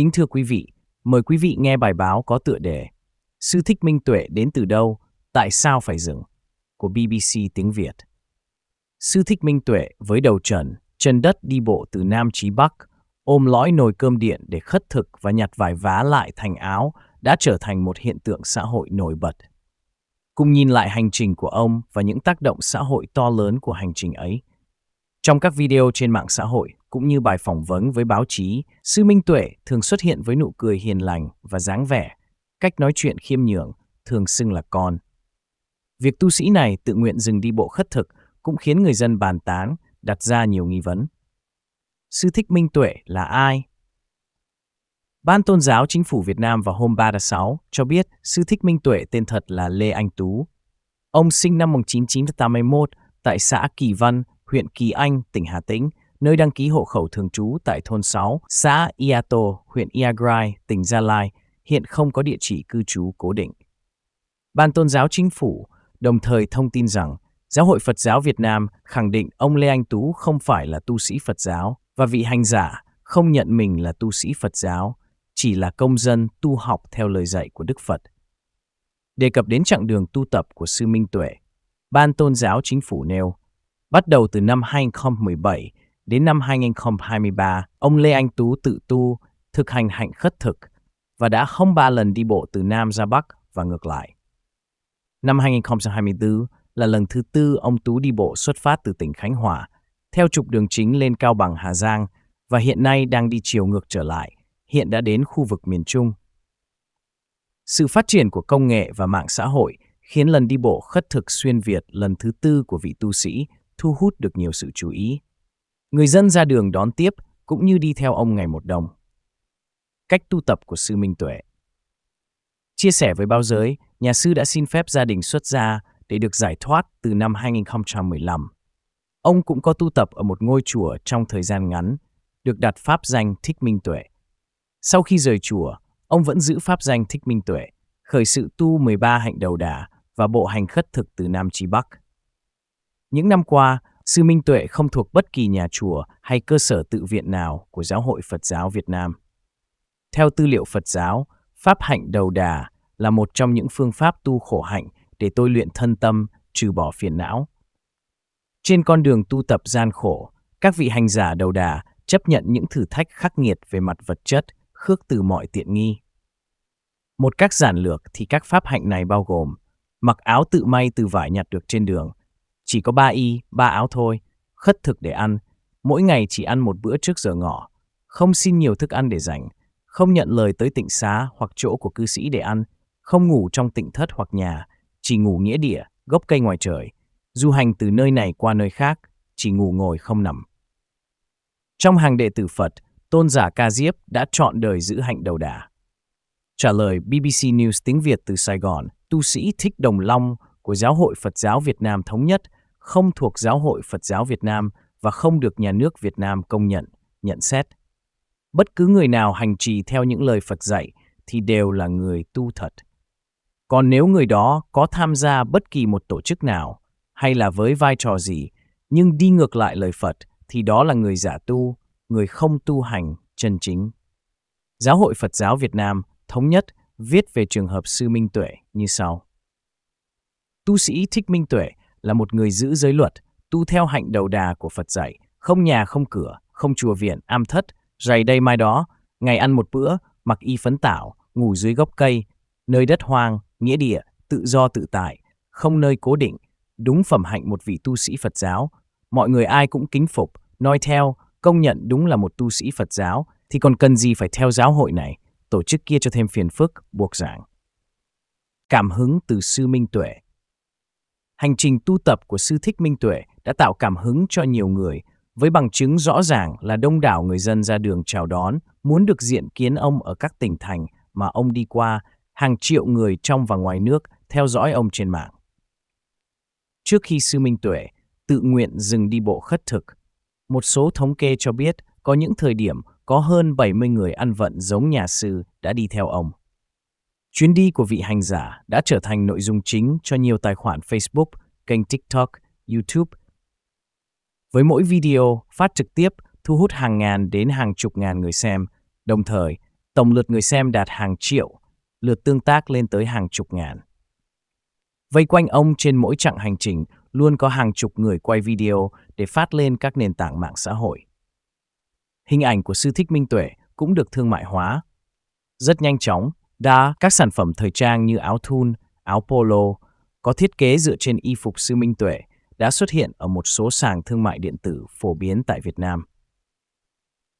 Kính thưa quý vị, mời quý vị nghe bài báo có tựa đề Sư thích minh tuệ đến từ đâu, tại sao phải dừng của BBC tiếng Việt. Sư thích minh tuệ với đầu trần, chân đất đi bộ từ Nam chí Bắc, ôm lõi nồi cơm điện để khất thực và nhặt vài vá lại thành áo đã trở thành một hiện tượng xã hội nổi bật. Cùng nhìn lại hành trình của ông và những tác động xã hội to lớn của hành trình ấy, trong các video trên mạng xã hội cũng như bài phỏng vấn với báo chí, Sư Minh Tuệ thường xuất hiện với nụ cười hiền lành và dáng vẻ, cách nói chuyện khiêm nhường, thường xưng là con. Việc tu sĩ này tự nguyện dừng đi bộ khất thực cũng khiến người dân bàn tán, đặt ra nhiều nghi vấn. Sư Thích Minh Tuệ là ai? Ban Tôn giáo Chính phủ Việt Nam vào hôm 3 tháng 6 cho biết Sư Thích Minh Tuệ tên thật là Lê Anh Tú. Ông sinh năm 1981 tại xã Kỳ Văn, huyện Kỳ Anh, tỉnh Hà Tĩnh, nơi đăng ký hộ khẩu thường trú tại thôn 6, xã Iato, huyện Iagrai, tỉnh Gia Lai, hiện không có địa chỉ cư trú cố định. Ban tôn giáo chính phủ đồng thời thông tin rằng Giáo hội Phật giáo Việt Nam khẳng định ông Lê Anh Tú không phải là tu sĩ Phật giáo và vị hành giả không nhận mình là tu sĩ Phật giáo, chỉ là công dân tu học theo lời dạy của Đức Phật. Đề cập đến chặng đường tu tập của Sư Minh Tuệ, Ban Tôn giáo Chính phủ nêu, Bắt đầu từ năm 2017 đến năm 2023, ông Lê Anh Tú tự tu, thực hành hạnh khất thực và đã không ba lần đi bộ từ Nam ra Bắc và ngược lại. Năm 2024 là lần thứ tư ông Tú đi bộ xuất phát từ tỉnh Khánh Hòa, theo trục đường chính lên Cao Bằng Hà Giang và hiện nay đang đi chiều ngược trở lại, hiện đã đến khu vực miền Trung. Sự phát triển của công nghệ và mạng xã hội khiến lần đi bộ khất thực xuyên Việt lần thứ tư của vị tu sĩ thu hút được nhiều sự chú ý. Người dân ra đường đón tiếp cũng như đi theo ông ngày một đồng. Cách tu tập của sư Minh Tuệ Chia sẻ với báo giới, nhà sư đã xin phép gia đình xuất gia để được giải thoát từ năm 2015. Ông cũng có tu tập ở một ngôi chùa trong thời gian ngắn, được đặt pháp danh Thích Minh Tuệ. Sau khi rời chùa, ông vẫn giữ pháp danh Thích Minh Tuệ, khởi sự tu 13 hạnh đầu đà và bộ hành khất thực từ Nam Chí Bắc. Những năm qua, Sư Minh Tuệ không thuộc bất kỳ nhà chùa hay cơ sở tự viện nào của Giáo hội Phật giáo Việt Nam. Theo tư liệu Phật giáo, Pháp hạnh đầu đà là một trong những phương pháp tu khổ hạnh để tôi luyện thân tâm, trừ bỏ phiền não. Trên con đường tu tập gian khổ, các vị hành giả đầu đà chấp nhận những thử thách khắc nghiệt về mặt vật chất, khước từ mọi tiện nghi. Một cách giản lược thì các pháp hạnh này bao gồm mặc áo tự may từ vải nhặt được trên đường, chỉ có ba y, ba áo thôi, khất thực để ăn, mỗi ngày chỉ ăn một bữa trước giờ ngọ, không xin nhiều thức ăn để dành, không nhận lời tới tịnh xá hoặc chỗ của cư sĩ để ăn, không ngủ trong tịnh thất hoặc nhà, chỉ ngủ nghĩa địa, gốc cây ngoài trời, du hành từ nơi này qua nơi khác, chỉ ngủ ngồi không nằm. Trong hàng đệ tử Phật, tôn giả Ca Diếp đã chọn đời giữ hạnh đầu đà. Trả lời BBC News tiếng Việt từ Sài Gòn, tu sĩ Thích Đồng Long của Giáo hội Phật giáo Việt Nam Thống nhất – không thuộc Giáo hội Phật giáo Việt Nam và không được nhà nước Việt Nam công nhận, nhận xét. Bất cứ người nào hành trì theo những lời Phật dạy thì đều là người tu thật. Còn nếu người đó có tham gia bất kỳ một tổ chức nào hay là với vai trò gì nhưng đi ngược lại lời Phật thì đó là người giả tu, người không tu hành chân chính. Giáo hội Phật giáo Việt Nam thống nhất viết về trường hợp sư Minh Tuệ như sau. Tu sĩ Thích Minh Tuệ là một người giữ giới luật, tu theo hạnh đầu đà của Phật dạy, không nhà không cửa, không chùa viện, am thất, rày đây mai đó, ngày ăn một bữa, mặc y phấn tảo, ngủ dưới gốc cây, nơi đất hoang, nghĩa địa, tự do tự tại, không nơi cố định, đúng phẩm hạnh một vị tu sĩ Phật giáo. Mọi người ai cũng kính phục, noi theo, công nhận đúng là một tu sĩ Phật giáo, thì còn cần gì phải theo giáo hội này, tổ chức kia cho thêm phiền phức, buộc giảng. Cảm hứng từ sư Minh Tuệ hành trình tu tập của sư Thích Minh Tuệ đã tạo cảm hứng cho nhiều người, với bằng chứng rõ ràng là đông đảo người dân ra đường chào đón, muốn được diện kiến ông ở các tỉnh thành mà ông đi qua, hàng triệu người trong và ngoài nước theo dõi ông trên mạng. Trước khi sư Minh Tuệ tự nguyện dừng đi bộ khất thực, một số thống kê cho biết có những thời điểm có hơn 70 người ăn vận giống nhà sư đã đi theo ông. Chuyến đi của vị hành giả đã trở thành nội dung chính cho nhiều tài khoản Facebook, kênh TikTok, YouTube. Với mỗi video phát trực tiếp thu hút hàng ngàn đến hàng chục ngàn người xem, đồng thời tổng lượt người xem đạt hàng triệu, lượt tương tác lên tới hàng chục ngàn. Vây quanh ông trên mỗi chặng hành trình luôn có hàng chục người quay video để phát lên các nền tảng mạng xã hội. Hình ảnh của sư thích Minh Tuệ cũng được thương mại hóa. Rất nhanh chóng, Đa, các sản phẩm thời trang như áo thun, áo polo có thiết kế dựa trên y phục sư Minh Tuệ đã xuất hiện ở một số sàn thương mại điện tử phổ biến tại Việt Nam.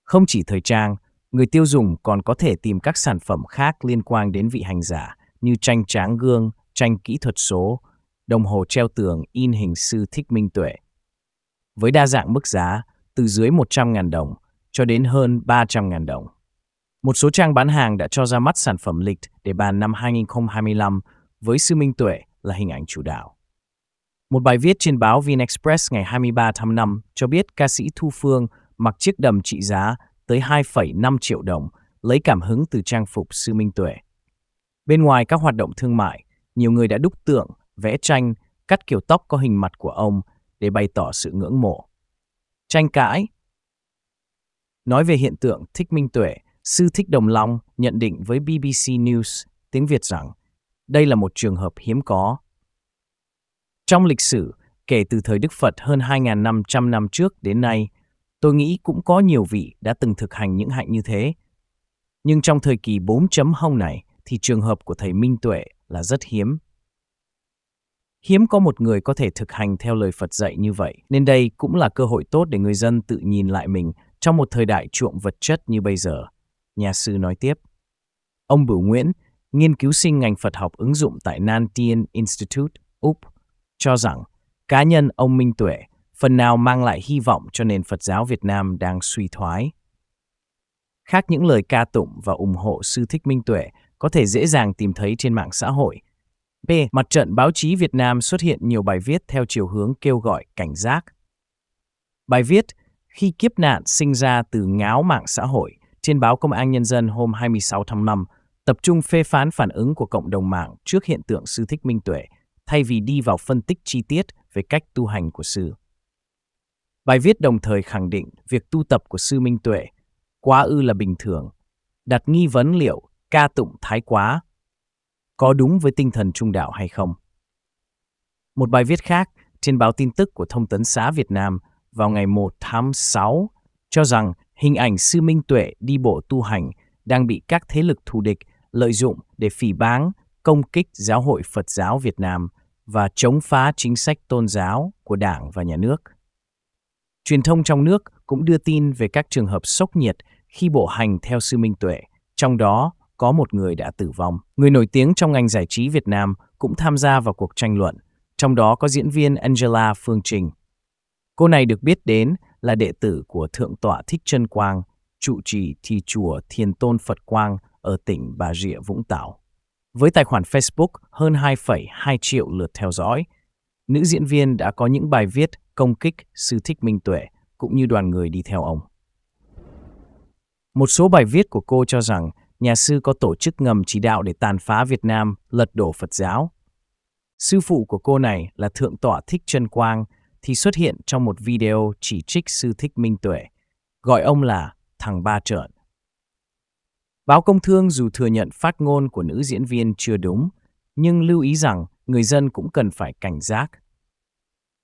Không chỉ thời trang, người tiêu dùng còn có thể tìm các sản phẩm khác liên quan đến vị hành giả như tranh tráng gương, tranh kỹ thuật số, đồng hồ treo tường in hình sư Thích Minh Tuệ. Với đa dạng mức giá từ dưới 100.000 đồng cho đến hơn 300.000 đồng. Một số trang bán hàng đã cho ra mắt sản phẩm lịch để bàn năm 2025 với Sư Minh Tuệ là hình ảnh chủ đạo. Một bài viết trên báo VnExpress ngày 23 tháng 5 cho biết ca sĩ Thu Phương mặc chiếc đầm trị giá tới 2,5 triệu đồng, lấy cảm hứng từ trang phục Sư Minh Tuệ. Bên ngoài các hoạt động thương mại, nhiều người đã đúc tượng, vẽ tranh, cắt kiểu tóc có hình mặt của ông để bày tỏ sự ngưỡng mộ. Tranh cãi Nói về hiện tượng thích minh tuệ Sư Thích Đồng Long nhận định với BBC News tiếng Việt rằng đây là một trường hợp hiếm có. Trong lịch sử, kể từ thời Đức Phật hơn 2.500 năm trước đến nay, tôi nghĩ cũng có nhiều vị đã từng thực hành những hạnh như thế. Nhưng trong thời kỳ 4.0 này thì trường hợp của Thầy Minh Tuệ là rất hiếm. Hiếm có một người có thể thực hành theo lời Phật dạy như vậy, nên đây cũng là cơ hội tốt để người dân tự nhìn lại mình trong một thời đại chuộng vật chất như bây giờ nhà sư nói tiếp. Ông Bửu Nguyễn, nghiên cứu sinh ngành Phật học ứng dụng tại Nantian Institute, Úc, cho rằng cá nhân ông Minh Tuệ phần nào mang lại hy vọng cho nền Phật giáo Việt Nam đang suy thoái. Khác những lời ca tụng và ủng hộ sư thích Minh Tuệ có thể dễ dàng tìm thấy trên mạng xã hội, B. Mặt trận báo chí Việt Nam xuất hiện nhiều bài viết theo chiều hướng kêu gọi cảnh giác. Bài viết Khi kiếp nạn sinh ra từ ngáo mạng xã hội trên báo Công an Nhân dân hôm 26 tháng 5 tập trung phê phán phản ứng của cộng đồng mạng trước hiện tượng sư thích minh tuệ, thay vì đi vào phân tích chi tiết về cách tu hành của sư. Bài viết đồng thời khẳng định việc tu tập của sư minh tuệ quá ư là bình thường, đặt nghi vấn liệu ca tụng thái quá có đúng với tinh thần trung đạo hay không. Một bài viết khác trên báo tin tức của Thông tấn xã Việt Nam vào ngày 1 tháng 6 cho rằng Hình ảnh sư Minh Tuệ đi bộ tu hành đang bị các thế lực thù địch lợi dụng để phỉ báng, công kích giáo hội Phật giáo Việt Nam và chống phá chính sách tôn giáo của Đảng và Nhà nước. Truyền thông trong nước cũng đưa tin về các trường hợp sốc nhiệt khi bộ hành theo sư Minh Tuệ, trong đó có một người đã tử vong. Người nổi tiếng trong ngành giải trí Việt Nam cũng tham gia vào cuộc tranh luận, trong đó có diễn viên Angela Phương Trình. Cô này được biết đến là đệ tử của Thượng tọa Thích Trân Quang, trụ trì thi chùa Thiền Tôn Phật Quang ở tỉnh Bà Rịa Vũng Tàu. Với tài khoản Facebook hơn 2,2 triệu lượt theo dõi, nữ diễn viên đã có những bài viết công kích sư Thích Minh Tuệ cũng như đoàn người đi theo ông. Một số bài viết của cô cho rằng nhà sư có tổ chức ngầm chỉ đạo để tàn phá Việt Nam, lật đổ Phật giáo. Sư phụ của cô này là Thượng tọa Thích Trân Quang – thì xuất hiện trong một video chỉ trích sư Thích Minh Tuệ, gọi ông là thằng ba trợn. Báo Công Thương dù thừa nhận phát ngôn của nữ diễn viên chưa đúng, nhưng lưu ý rằng người dân cũng cần phải cảnh giác.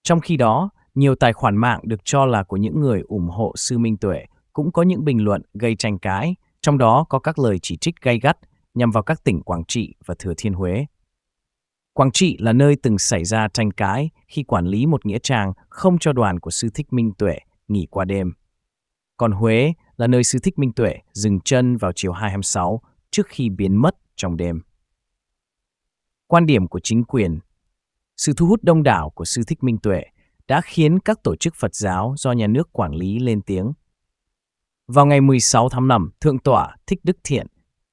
Trong khi đó, nhiều tài khoản mạng được cho là của những người ủng hộ sư Minh Tuệ cũng có những bình luận gây tranh cãi, trong đó có các lời chỉ trích gay gắt nhằm vào các tỉnh Quảng Trị và Thừa Thiên Huế. Quảng Trị là nơi từng xảy ra tranh cãi khi quản lý một nghĩa trang không cho đoàn của sư thích Minh Tuệ nghỉ qua đêm. Còn Huế là nơi sư thích Minh Tuệ dừng chân vào chiều 226 trước khi biến mất trong đêm. Quan điểm của chính quyền Sự thu hút đông đảo của sư thích Minh Tuệ đã khiến các tổ chức Phật giáo do nhà nước quản lý lên tiếng. Vào ngày 16 tháng 5, Thượng tọa Thích Đức Thiện,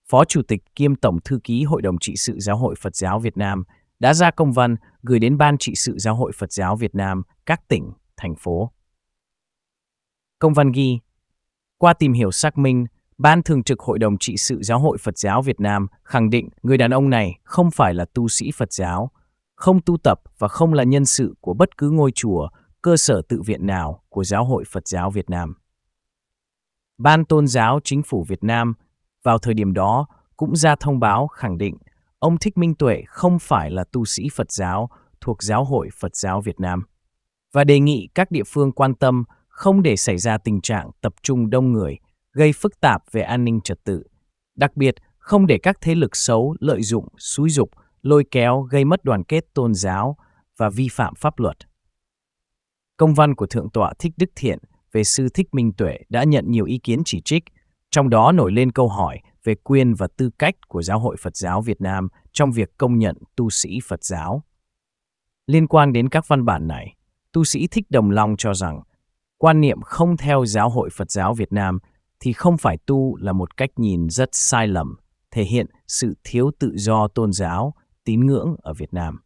Phó Chủ tịch kiêm Tổng Thư ký Hội đồng Trị sự Giáo hội Phật giáo Việt Nam đã ra công văn gửi đến Ban trị sự Giáo hội Phật giáo Việt Nam các tỉnh, thành phố. Công văn ghi, qua tìm hiểu xác minh, Ban Thường trực Hội đồng Trị sự Giáo hội Phật giáo Việt Nam khẳng định người đàn ông này không phải là tu sĩ Phật giáo, không tu tập và không là nhân sự của bất cứ ngôi chùa, cơ sở tự viện nào của Giáo hội Phật giáo Việt Nam. Ban Tôn giáo Chính phủ Việt Nam vào thời điểm đó cũng ra thông báo khẳng định Ông Thích Minh Tuệ không phải là tu sĩ Phật giáo thuộc Giáo hội Phật giáo Việt Nam và đề nghị các địa phương quan tâm không để xảy ra tình trạng tập trung đông người gây phức tạp về an ninh trật tự, đặc biệt không để các thế lực xấu lợi dụng, xúi dục, lôi kéo gây mất đoàn kết tôn giáo và vi phạm pháp luật. Công văn của Thượng tọa Thích Đức Thiện về sư Thích Minh Tuệ đã nhận nhiều ý kiến chỉ trích, trong đó nổi lên câu hỏi về quyền và tư cách của Giáo hội Phật giáo Việt Nam trong việc công nhận tu sĩ Phật giáo. Liên quan đến các văn bản này, tu sĩ Thích Đồng Long cho rằng quan niệm không theo Giáo hội Phật giáo Việt Nam thì không phải tu là một cách nhìn rất sai lầm, thể hiện sự thiếu tự do tôn giáo, tín ngưỡng ở Việt Nam.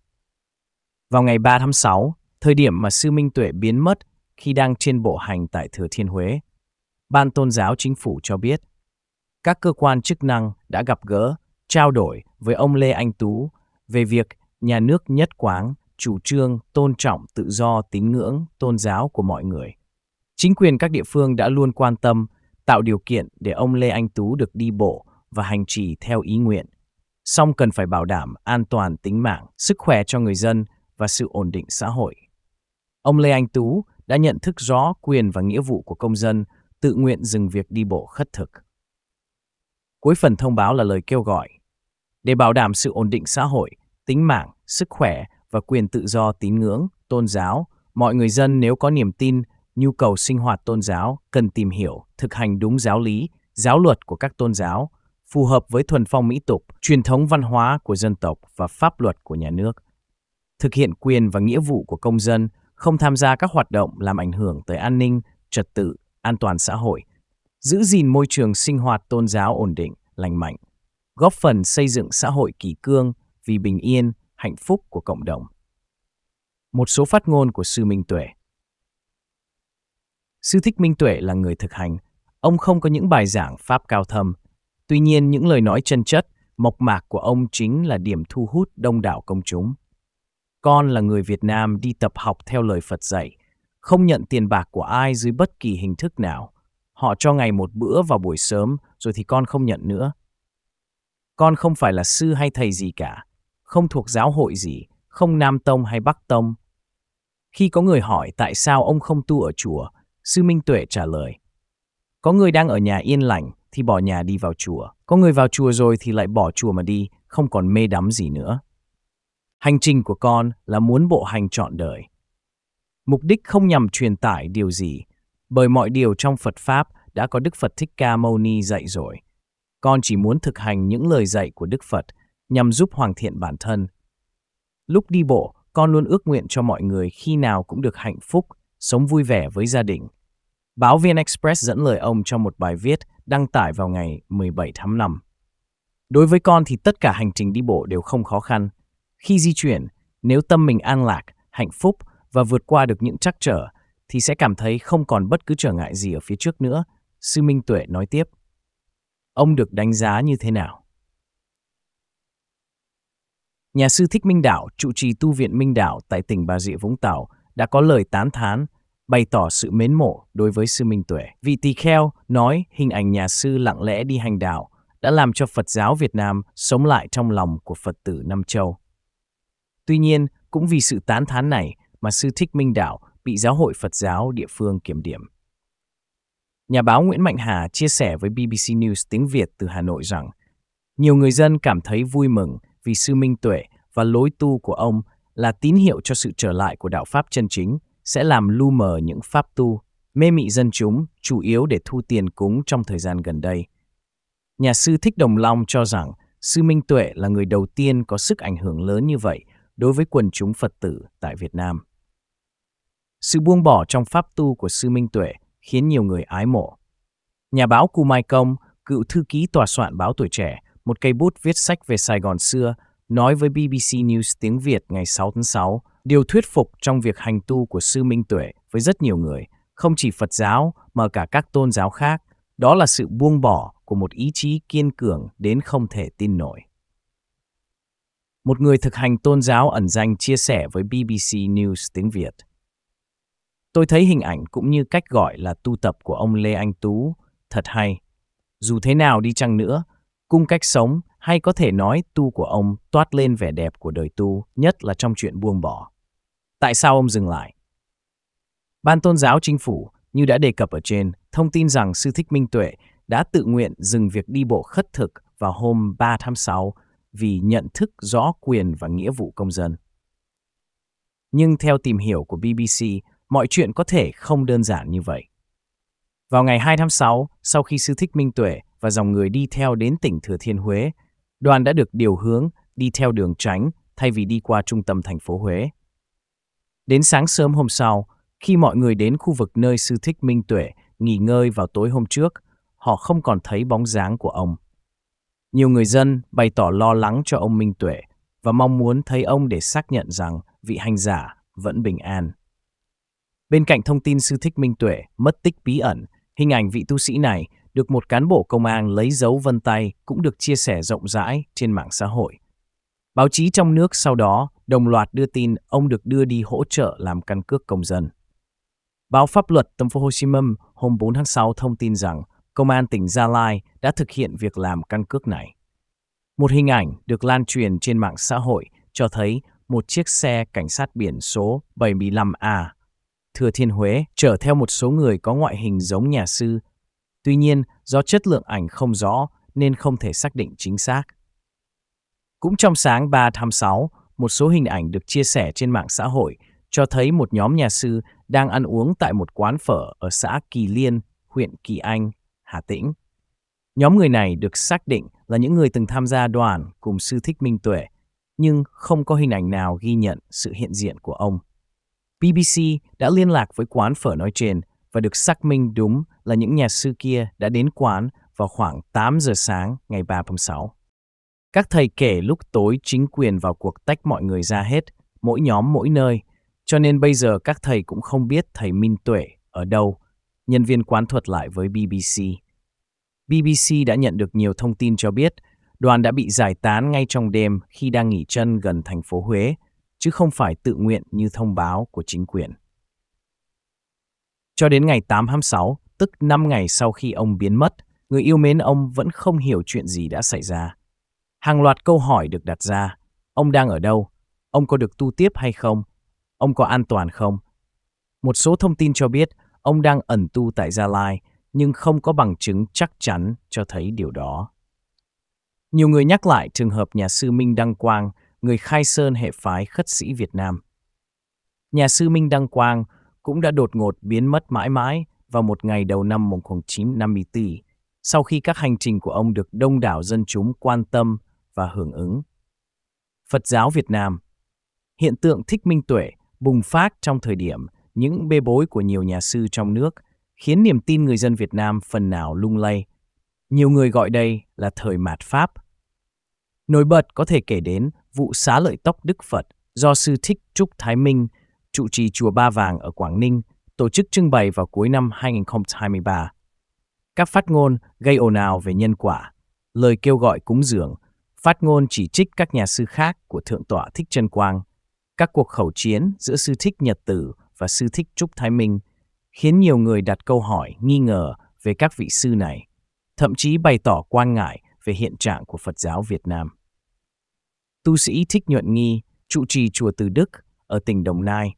Vào ngày 3 tháng 6, thời điểm mà Sư Minh Tuệ biến mất khi đang trên bộ hành tại Thừa Thiên Huế, Ban Tôn giáo Chính phủ cho biết các cơ quan chức năng đã gặp gỡ, trao đổi với ông Lê Anh Tú về việc nhà nước nhất quán chủ trương tôn trọng tự do tín ngưỡng, tôn giáo của mọi người. Chính quyền các địa phương đã luôn quan tâm, tạo điều kiện để ông Lê Anh Tú được đi bộ và hành trì theo ý nguyện. Song cần phải bảo đảm an toàn tính mạng, sức khỏe cho người dân và sự ổn định xã hội. Ông Lê Anh Tú đã nhận thức rõ quyền và nghĩa vụ của công dân tự nguyện dừng việc đi bộ khất thực. Cuối phần thông báo là lời kêu gọi. Để bảo đảm sự ổn định xã hội, tính mạng, sức khỏe và quyền tự do tín ngưỡng, tôn giáo, mọi người dân nếu có niềm tin, nhu cầu sinh hoạt tôn giáo cần tìm hiểu, thực hành đúng giáo lý, giáo luật của các tôn giáo, phù hợp với thuần phong mỹ tục, truyền thống văn hóa của dân tộc và pháp luật của nhà nước. Thực hiện quyền và nghĩa vụ của công dân, không tham gia các hoạt động làm ảnh hưởng tới an ninh, trật tự, an toàn xã hội, giữ gìn môi trường sinh hoạt tôn giáo ổn định, lành mạnh, góp phần xây dựng xã hội kỳ cương vì bình yên, hạnh phúc của cộng đồng. Một số phát ngôn của Sư Minh Tuệ Sư Thích Minh Tuệ là người thực hành, ông không có những bài giảng pháp cao thâm, tuy nhiên những lời nói chân chất, mộc mạc của ông chính là điểm thu hút đông đảo công chúng. Con là người Việt Nam đi tập học theo lời Phật dạy, không nhận tiền bạc của ai dưới bất kỳ hình thức nào – Họ cho ngày một bữa vào buổi sớm, rồi thì con không nhận nữa. Con không phải là sư hay thầy gì cả, không thuộc giáo hội gì, không Nam Tông hay Bắc Tông. Khi có người hỏi tại sao ông không tu ở chùa, sư Minh Tuệ trả lời. Có người đang ở nhà yên lành thì bỏ nhà đi vào chùa, có người vào chùa rồi thì lại bỏ chùa mà đi, không còn mê đắm gì nữa. Hành trình của con là muốn bộ hành trọn đời. Mục đích không nhằm truyền tải điều gì, bởi mọi điều trong Phật Pháp đã có Đức Phật Thích Ca Mâu Ni dạy rồi. Con chỉ muốn thực hành những lời dạy của Đức Phật nhằm giúp hoàn thiện bản thân. Lúc đi bộ, con luôn ước nguyện cho mọi người khi nào cũng được hạnh phúc, sống vui vẻ với gia đình. Báo Viên Express dẫn lời ông trong một bài viết đăng tải vào ngày 17 tháng 5. Đối với con thì tất cả hành trình đi bộ đều không khó khăn. Khi di chuyển, nếu tâm mình an lạc, hạnh phúc và vượt qua được những trắc trở thì sẽ cảm thấy không còn bất cứ trở ngại gì ở phía trước nữa, sư Minh Tuệ nói tiếp. Ông được đánh giá như thế nào? Nhà sư Thích Minh Đạo, trụ trì tu viện Minh Đạo tại tỉnh Bà Rịa Vũng Tàu, đã có lời tán thán, bày tỏ sự mến mộ đối với sư Minh Tuệ. Vị tỳ kheo nói hình ảnh nhà sư lặng lẽ đi hành đạo đã làm cho Phật giáo Việt Nam sống lại trong lòng của Phật tử Nam Châu. Tuy nhiên, cũng vì sự tán thán này mà sư Thích Minh Đạo bị giáo hội Phật giáo địa phương kiểm điểm. Nhà báo Nguyễn Mạnh Hà chia sẻ với BBC News tiếng Việt từ Hà Nội rằng nhiều người dân cảm thấy vui mừng vì sư Minh Tuệ và lối tu của ông là tín hiệu cho sự trở lại của đạo Pháp chân chính sẽ làm lu mờ những pháp tu, mê mị dân chúng, chủ yếu để thu tiền cúng trong thời gian gần đây. Nhà sư Thích Đồng Long cho rằng sư Minh Tuệ là người đầu tiên có sức ảnh hưởng lớn như vậy đối với quần chúng Phật tử tại Việt Nam. Sự buông bỏ trong pháp tu của sư Minh Tuệ khiến nhiều người ái mộ. Nhà báo Cù Mai Công, cựu thư ký tòa soạn báo Tuổi Trẻ, một cây bút viết sách về Sài Gòn xưa, nói với BBC News tiếng Việt ngày 6 tháng 6, điều thuyết phục trong việc hành tu của sư Minh Tuệ với rất nhiều người, không chỉ Phật giáo mà cả các tôn giáo khác, đó là sự buông bỏ của một ý chí kiên cường đến không thể tin nổi. Một người thực hành tôn giáo ẩn danh chia sẻ với BBC News tiếng Việt, Tôi thấy hình ảnh cũng như cách gọi là tu tập của ông Lê Anh Tú thật hay. Dù thế nào đi chăng nữa, cung cách sống hay có thể nói tu của ông toát lên vẻ đẹp của đời tu, nhất là trong chuyện buông bỏ. Tại sao ông dừng lại? Ban tôn giáo chính phủ, như đã đề cập ở trên, thông tin rằng Sư Thích Minh Tuệ đã tự nguyện dừng việc đi bộ khất thực vào hôm 3 tháng 6 vì nhận thức rõ quyền và nghĩa vụ công dân. Nhưng theo tìm hiểu của BBC, mọi chuyện có thể không đơn giản như vậy. Vào ngày 2 tháng 6, sau khi sư thích Minh Tuệ và dòng người đi theo đến tỉnh Thừa Thiên Huế, đoàn đã được điều hướng đi theo đường tránh thay vì đi qua trung tâm thành phố Huế. Đến sáng sớm hôm sau, khi mọi người đến khu vực nơi sư thích Minh Tuệ nghỉ ngơi vào tối hôm trước, họ không còn thấy bóng dáng của ông. Nhiều người dân bày tỏ lo lắng cho ông Minh Tuệ và mong muốn thấy ông để xác nhận rằng vị hành giả vẫn bình an. Bên cạnh thông tin sư thích Minh Tuệ mất tích bí ẩn, hình ảnh vị tu sĩ này được một cán bộ công an lấy dấu vân tay cũng được chia sẻ rộng rãi trên mạng xã hội. Báo chí trong nước sau đó đồng loạt đưa tin ông được đưa đi hỗ trợ làm căn cước công dân. Báo pháp luật Thành phố Hồ Chí Minh hôm 4 tháng 6 thông tin rằng công an tỉnh Gia Lai đã thực hiện việc làm căn cước này. Một hình ảnh được lan truyền trên mạng xã hội cho thấy một chiếc xe cảnh sát biển số 75A Thừa Thiên Huế chở theo một số người có ngoại hình giống nhà sư. Tuy nhiên, do chất lượng ảnh không rõ nên không thể xác định chính xác. Cũng trong sáng 3 tháng 6, một số hình ảnh được chia sẻ trên mạng xã hội cho thấy một nhóm nhà sư đang ăn uống tại một quán phở ở xã Kỳ Liên, huyện Kỳ Anh, Hà Tĩnh. Nhóm người này được xác định là những người từng tham gia đoàn cùng sư Thích Minh Tuệ, nhưng không có hình ảnh nào ghi nhận sự hiện diện của ông. BBC đã liên lạc với quán phở nói trên và được xác minh đúng là những nhà sư kia đã đến quán vào khoảng 8 giờ sáng ngày 3 tháng 6. Các thầy kể lúc tối chính quyền vào cuộc tách mọi người ra hết, mỗi nhóm mỗi nơi, cho nên bây giờ các thầy cũng không biết thầy Minh Tuệ ở đâu. Nhân viên quán thuật lại với BBC. BBC đã nhận được nhiều thông tin cho biết đoàn đã bị giải tán ngay trong đêm khi đang nghỉ chân gần thành phố Huế chứ không phải tự nguyện như thông báo của chính quyền. Cho đến ngày 8 tháng 6, tức 5 ngày sau khi ông biến mất, người yêu mến ông vẫn không hiểu chuyện gì đã xảy ra. Hàng loạt câu hỏi được đặt ra. Ông đang ở đâu? Ông có được tu tiếp hay không? Ông có an toàn không? Một số thông tin cho biết ông đang ẩn tu tại Gia Lai, nhưng không có bằng chứng chắc chắn cho thấy điều đó. Nhiều người nhắc lại trường hợp nhà sư Minh Đăng Quang người khai sơn hệ phái khất sĩ Việt Nam. Nhà sư Minh Đăng Quang cũng đã đột ngột biến mất mãi mãi vào một ngày đầu năm 1954, sau khi các hành trình của ông được đông đảo dân chúng quan tâm và hưởng ứng. Phật giáo Việt Nam Hiện tượng thích minh tuệ bùng phát trong thời điểm những bê bối của nhiều nhà sư trong nước khiến niềm tin người dân Việt Nam phần nào lung lay. Nhiều người gọi đây là thời mạt Pháp. Nổi bật có thể kể đến vụ xá lợi tóc Đức Phật do Sư Thích Trúc Thái Minh, trụ trì Chùa Ba Vàng ở Quảng Ninh, tổ chức trưng bày vào cuối năm 2023. Các phát ngôn gây ồn ào về nhân quả, lời kêu gọi cúng dường, phát ngôn chỉ trích các nhà sư khác của Thượng tọa Thích Trân Quang, các cuộc khẩu chiến giữa Sư Thích Nhật Tử và Sư Thích Trúc Thái Minh khiến nhiều người đặt câu hỏi nghi ngờ về các vị sư này, thậm chí bày tỏ quan ngại về hiện trạng của Phật giáo Việt Nam tu sĩ Thích Nhuận Nghi, trụ trì chùa Từ Đức ở tỉnh Đồng Nai,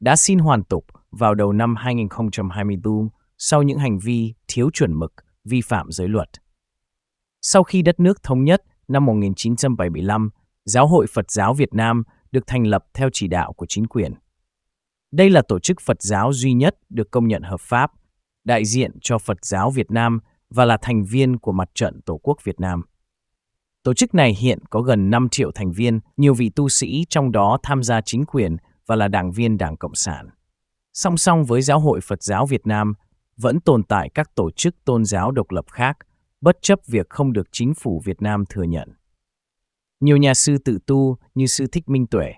đã xin hoàn tục vào đầu năm 2024 sau những hành vi thiếu chuẩn mực, vi phạm giới luật. Sau khi đất nước thống nhất năm 1975, Giáo hội Phật giáo Việt Nam được thành lập theo chỉ đạo của chính quyền. Đây là tổ chức Phật giáo duy nhất được công nhận hợp pháp, đại diện cho Phật giáo Việt Nam và là thành viên của Mặt trận Tổ quốc Việt Nam. Tổ chức này hiện có gần 5 triệu thành viên, nhiều vị tu sĩ trong đó tham gia chính quyền và là đảng viên Đảng Cộng sản. Song song với Giáo hội Phật giáo Việt Nam, vẫn tồn tại các tổ chức tôn giáo độc lập khác, bất chấp việc không được chính phủ Việt Nam thừa nhận. Nhiều nhà sư tự tu như sư Thích Minh Tuệ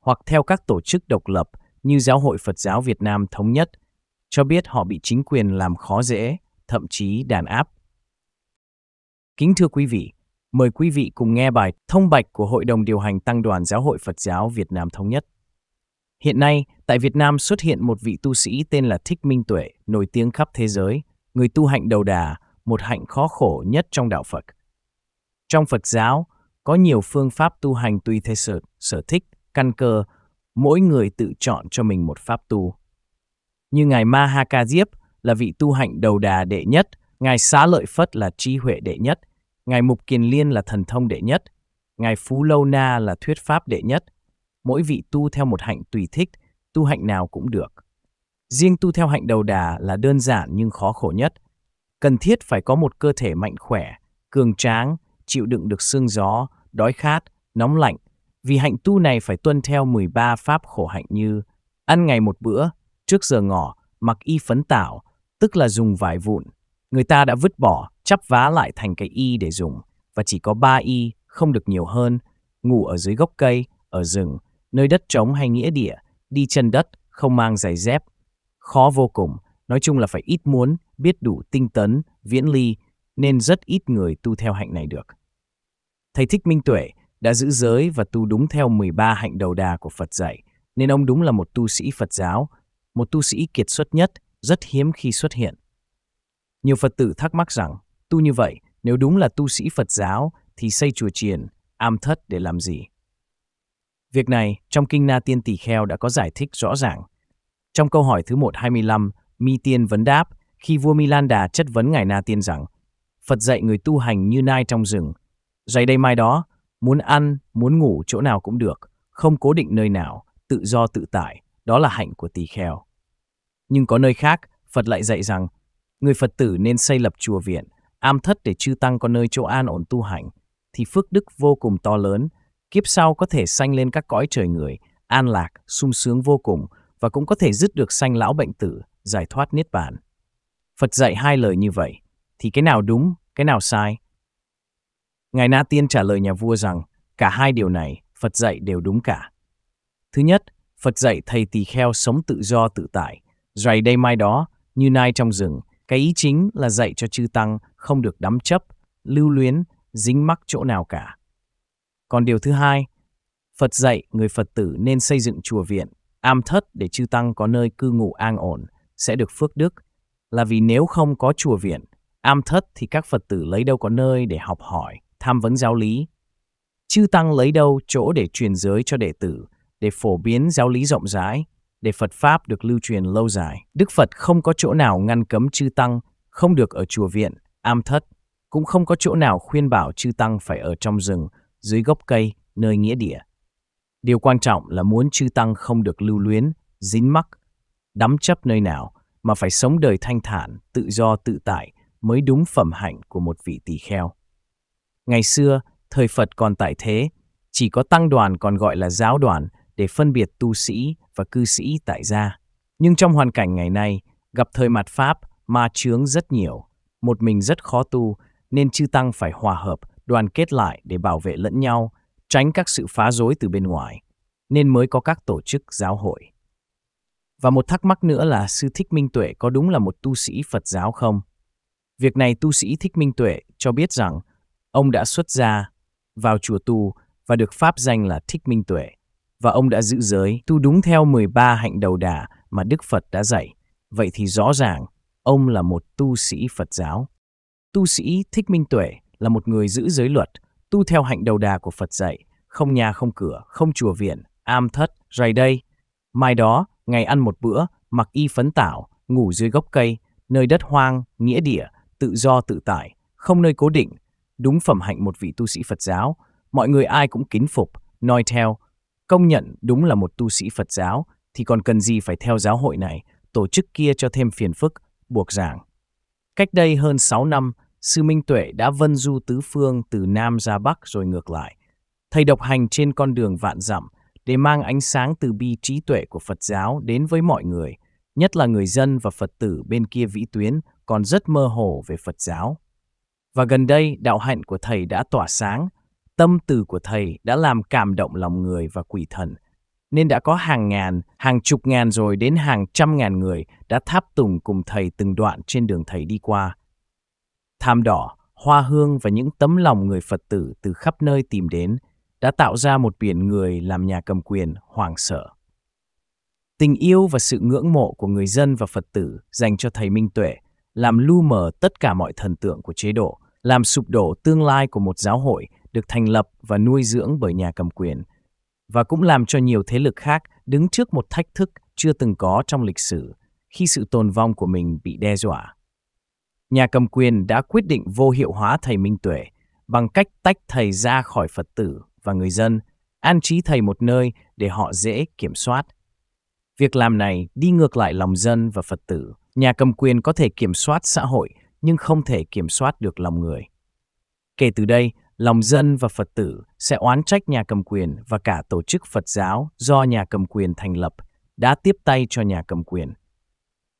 hoặc theo các tổ chức độc lập như Giáo hội Phật giáo Việt Nam Thống nhất cho biết họ bị chính quyền làm khó dễ, thậm chí đàn áp. Kính thưa quý vị, Mời quý vị cùng nghe bài Thông bạch của Hội đồng điều hành Tăng đoàn Giáo hội Phật giáo Việt Nam Thống nhất. Hiện nay, tại Việt Nam xuất hiện một vị tu sĩ tên là Thích Minh Tuệ, nổi tiếng khắp thế giới, người tu hạnh đầu đà, một hạnh khó khổ nhất trong đạo Phật. Trong Phật giáo, có nhiều phương pháp tu hành tùy theo sở, sở thích, căn cơ, mỗi người tự chọn cho mình một pháp tu. Như Ngài Ma Ha Ca Diếp là vị tu hạnh đầu đà đệ nhất, Ngài Xá Lợi Phất là trí huệ đệ nhất – Ngài Mục Kiền Liên là thần thông đệ nhất, Ngài Phú Lâu Na là thuyết pháp đệ nhất. Mỗi vị tu theo một hạnh tùy thích, tu hạnh nào cũng được. Riêng tu theo hạnh đầu đà là đơn giản nhưng khó khổ nhất. Cần thiết phải có một cơ thể mạnh khỏe, cường tráng, chịu đựng được sương gió, đói khát, nóng lạnh. Vì hạnh tu này phải tuân theo 13 pháp khổ hạnh như ăn ngày một bữa, trước giờ ngỏ, mặc y phấn tảo, tức là dùng vải vụn. Người ta đã vứt bỏ, chắp vá lại thành cái y để dùng, và chỉ có ba y, không được nhiều hơn, ngủ ở dưới gốc cây, ở rừng, nơi đất trống hay nghĩa địa, đi chân đất, không mang giày dép. Khó vô cùng, nói chung là phải ít muốn, biết đủ tinh tấn, viễn ly, nên rất ít người tu theo hạnh này được. Thầy Thích Minh Tuệ đã giữ giới và tu đúng theo 13 hạnh đầu đà của Phật dạy, nên ông đúng là một tu sĩ Phật giáo, một tu sĩ kiệt xuất nhất, rất hiếm khi xuất hiện. Nhiều Phật tử thắc mắc rằng, Tu như vậy, nếu đúng là tu sĩ Phật giáo thì xây chùa chiền, am thất để làm gì? Việc này, trong Kinh Na Tiên Tỳ Kheo đã có giải thích rõ ràng. Trong câu hỏi thứ 125, Mi Tiên vấn đáp, khi vua Milanda chất vấn Ngài Na Tiên rằng, Phật dạy người tu hành như nai trong rừng, dày đây mai đó, muốn ăn, muốn ngủ chỗ nào cũng được, không cố định nơi nào, tự do tự tại, đó là hạnh của tỳ kheo. Nhưng có nơi khác, Phật lại dạy rằng, người Phật tử nên xây lập chùa viện am thất để chư tăng có nơi chỗ an ổn tu hành, thì phước đức vô cùng to lớn, kiếp sau có thể sanh lên các cõi trời người, an lạc, sung sướng vô cùng và cũng có thể dứt được sanh lão bệnh tử, giải thoát niết bàn. Phật dạy hai lời như vậy, thì cái nào đúng, cái nào sai? Ngài Na Tiên trả lời nhà vua rằng, cả hai điều này Phật dạy đều đúng cả. Thứ nhất, Phật dạy thầy tỳ kheo sống tự do tự tại, rày đây mai đó, như nai trong rừng, cái ý chính là dạy cho chư Tăng không được đắm chấp, lưu luyến, dính mắc chỗ nào cả. Còn điều thứ hai, Phật dạy người Phật tử nên xây dựng chùa viện, am thất để chư Tăng có nơi cư ngụ an ổn, sẽ được phước đức. Là vì nếu không có chùa viện, am thất thì các Phật tử lấy đâu có nơi để học hỏi, tham vấn giáo lý. Chư Tăng lấy đâu chỗ để truyền giới cho đệ tử, để phổ biến giáo lý rộng rãi, để Phật Pháp được lưu truyền lâu dài. Đức Phật không có chỗ nào ngăn cấm chư Tăng không được ở chùa viện, am thất, cũng không có chỗ nào khuyên bảo chư Tăng phải ở trong rừng, dưới gốc cây, nơi nghĩa địa. Điều quan trọng là muốn chư Tăng không được lưu luyến, dính mắc, đắm chấp nơi nào, mà phải sống đời thanh thản, tự do tự tại mới đúng phẩm hạnh của một vị tỳ kheo. Ngày xưa, thời Phật còn tại thế, chỉ có tăng đoàn còn gọi là giáo đoàn để phân biệt tu sĩ và cư sĩ tại gia. Nhưng trong hoàn cảnh ngày nay, gặp thời mặt Pháp, ma chướng rất nhiều, một mình rất khó tu, nên chư tăng phải hòa hợp, đoàn kết lại để bảo vệ lẫn nhau, tránh các sự phá rối từ bên ngoài, nên mới có các tổ chức giáo hội. Và một thắc mắc nữa là sư Thích Minh Tuệ có đúng là một tu sĩ Phật giáo không? Việc này tu sĩ Thích Minh Tuệ cho biết rằng ông đã xuất gia vào chùa tu và được pháp danh là Thích Minh Tuệ và ông đã giữ giới, tu đúng theo 13 hạnh đầu đà mà Đức Phật đã dạy. Vậy thì rõ ràng, ông là một tu sĩ Phật giáo. Tu sĩ Thích Minh Tuệ là một người giữ giới luật, tu theo hạnh đầu đà của Phật dạy, không nhà không cửa, không chùa viện, am thất, rày đây. Mai đó, ngày ăn một bữa, mặc y phấn tảo, ngủ dưới gốc cây, nơi đất hoang, nghĩa địa, tự do tự tại, không nơi cố định, đúng phẩm hạnh một vị tu sĩ Phật giáo. Mọi người ai cũng kính phục, noi theo, Công nhận đúng là một tu sĩ Phật giáo thì còn cần gì phải theo giáo hội này, tổ chức kia cho thêm phiền phức, buộc giảng. Cách đây hơn 6 năm, Sư Minh Tuệ đã vân du tứ phương từ Nam ra Bắc rồi ngược lại. Thầy độc hành trên con đường vạn dặm để mang ánh sáng từ bi trí tuệ của Phật giáo đến với mọi người, nhất là người dân và Phật tử bên kia vĩ tuyến còn rất mơ hồ về Phật giáo. Và gần đây, đạo hạnh của thầy đã tỏa sáng, tâm từ của thầy đã làm cảm động lòng người và quỷ thần, nên đã có hàng ngàn, hàng chục ngàn rồi đến hàng trăm ngàn người đã tháp tùng cùng thầy từng đoạn trên đường thầy đi qua. Tham đỏ, hoa hương và những tấm lòng người Phật tử từ khắp nơi tìm đến đã tạo ra một biển người làm nhà cầm quyền hoảng sở Tình yêu và sự ngưỡng mộ của người dân và Phật tử dành cho thầy Minh Tuệ làm lu mờ tất cả mọi thần tượng của chế độ, làm sụp đổ tương lai của một giáo hội được thành lập và nuôi dưỡng bởi nhà cầm quyền và cũng làm cho nhiều thế lực khác đứng trước một thách thức chưa từng có trong lịch sử khi sự tồn vong của mình bị đe dọa. Nhà cầm quyền đã quyết định vô hiệu hóa thầy Minh Tuệ bằng cách tách thầy ra khỏi Phật tử và người dân, an trí thầy một nơi để họ dễ kiểm soát. Việc làm này đi ngược lại lòng dân và Phật tử. Nhà cầm quyền có thể kiểm soát xã hội nhưng không thể kiểm soát được lòng người. Kể từ đây, lòng dân và Phật tử sẽ oán trách nhà cầm quyền và cả tổ chức Phật giáo do nhà cầm quyền thành lập đã tiếp tay cho nhà cầm quyền.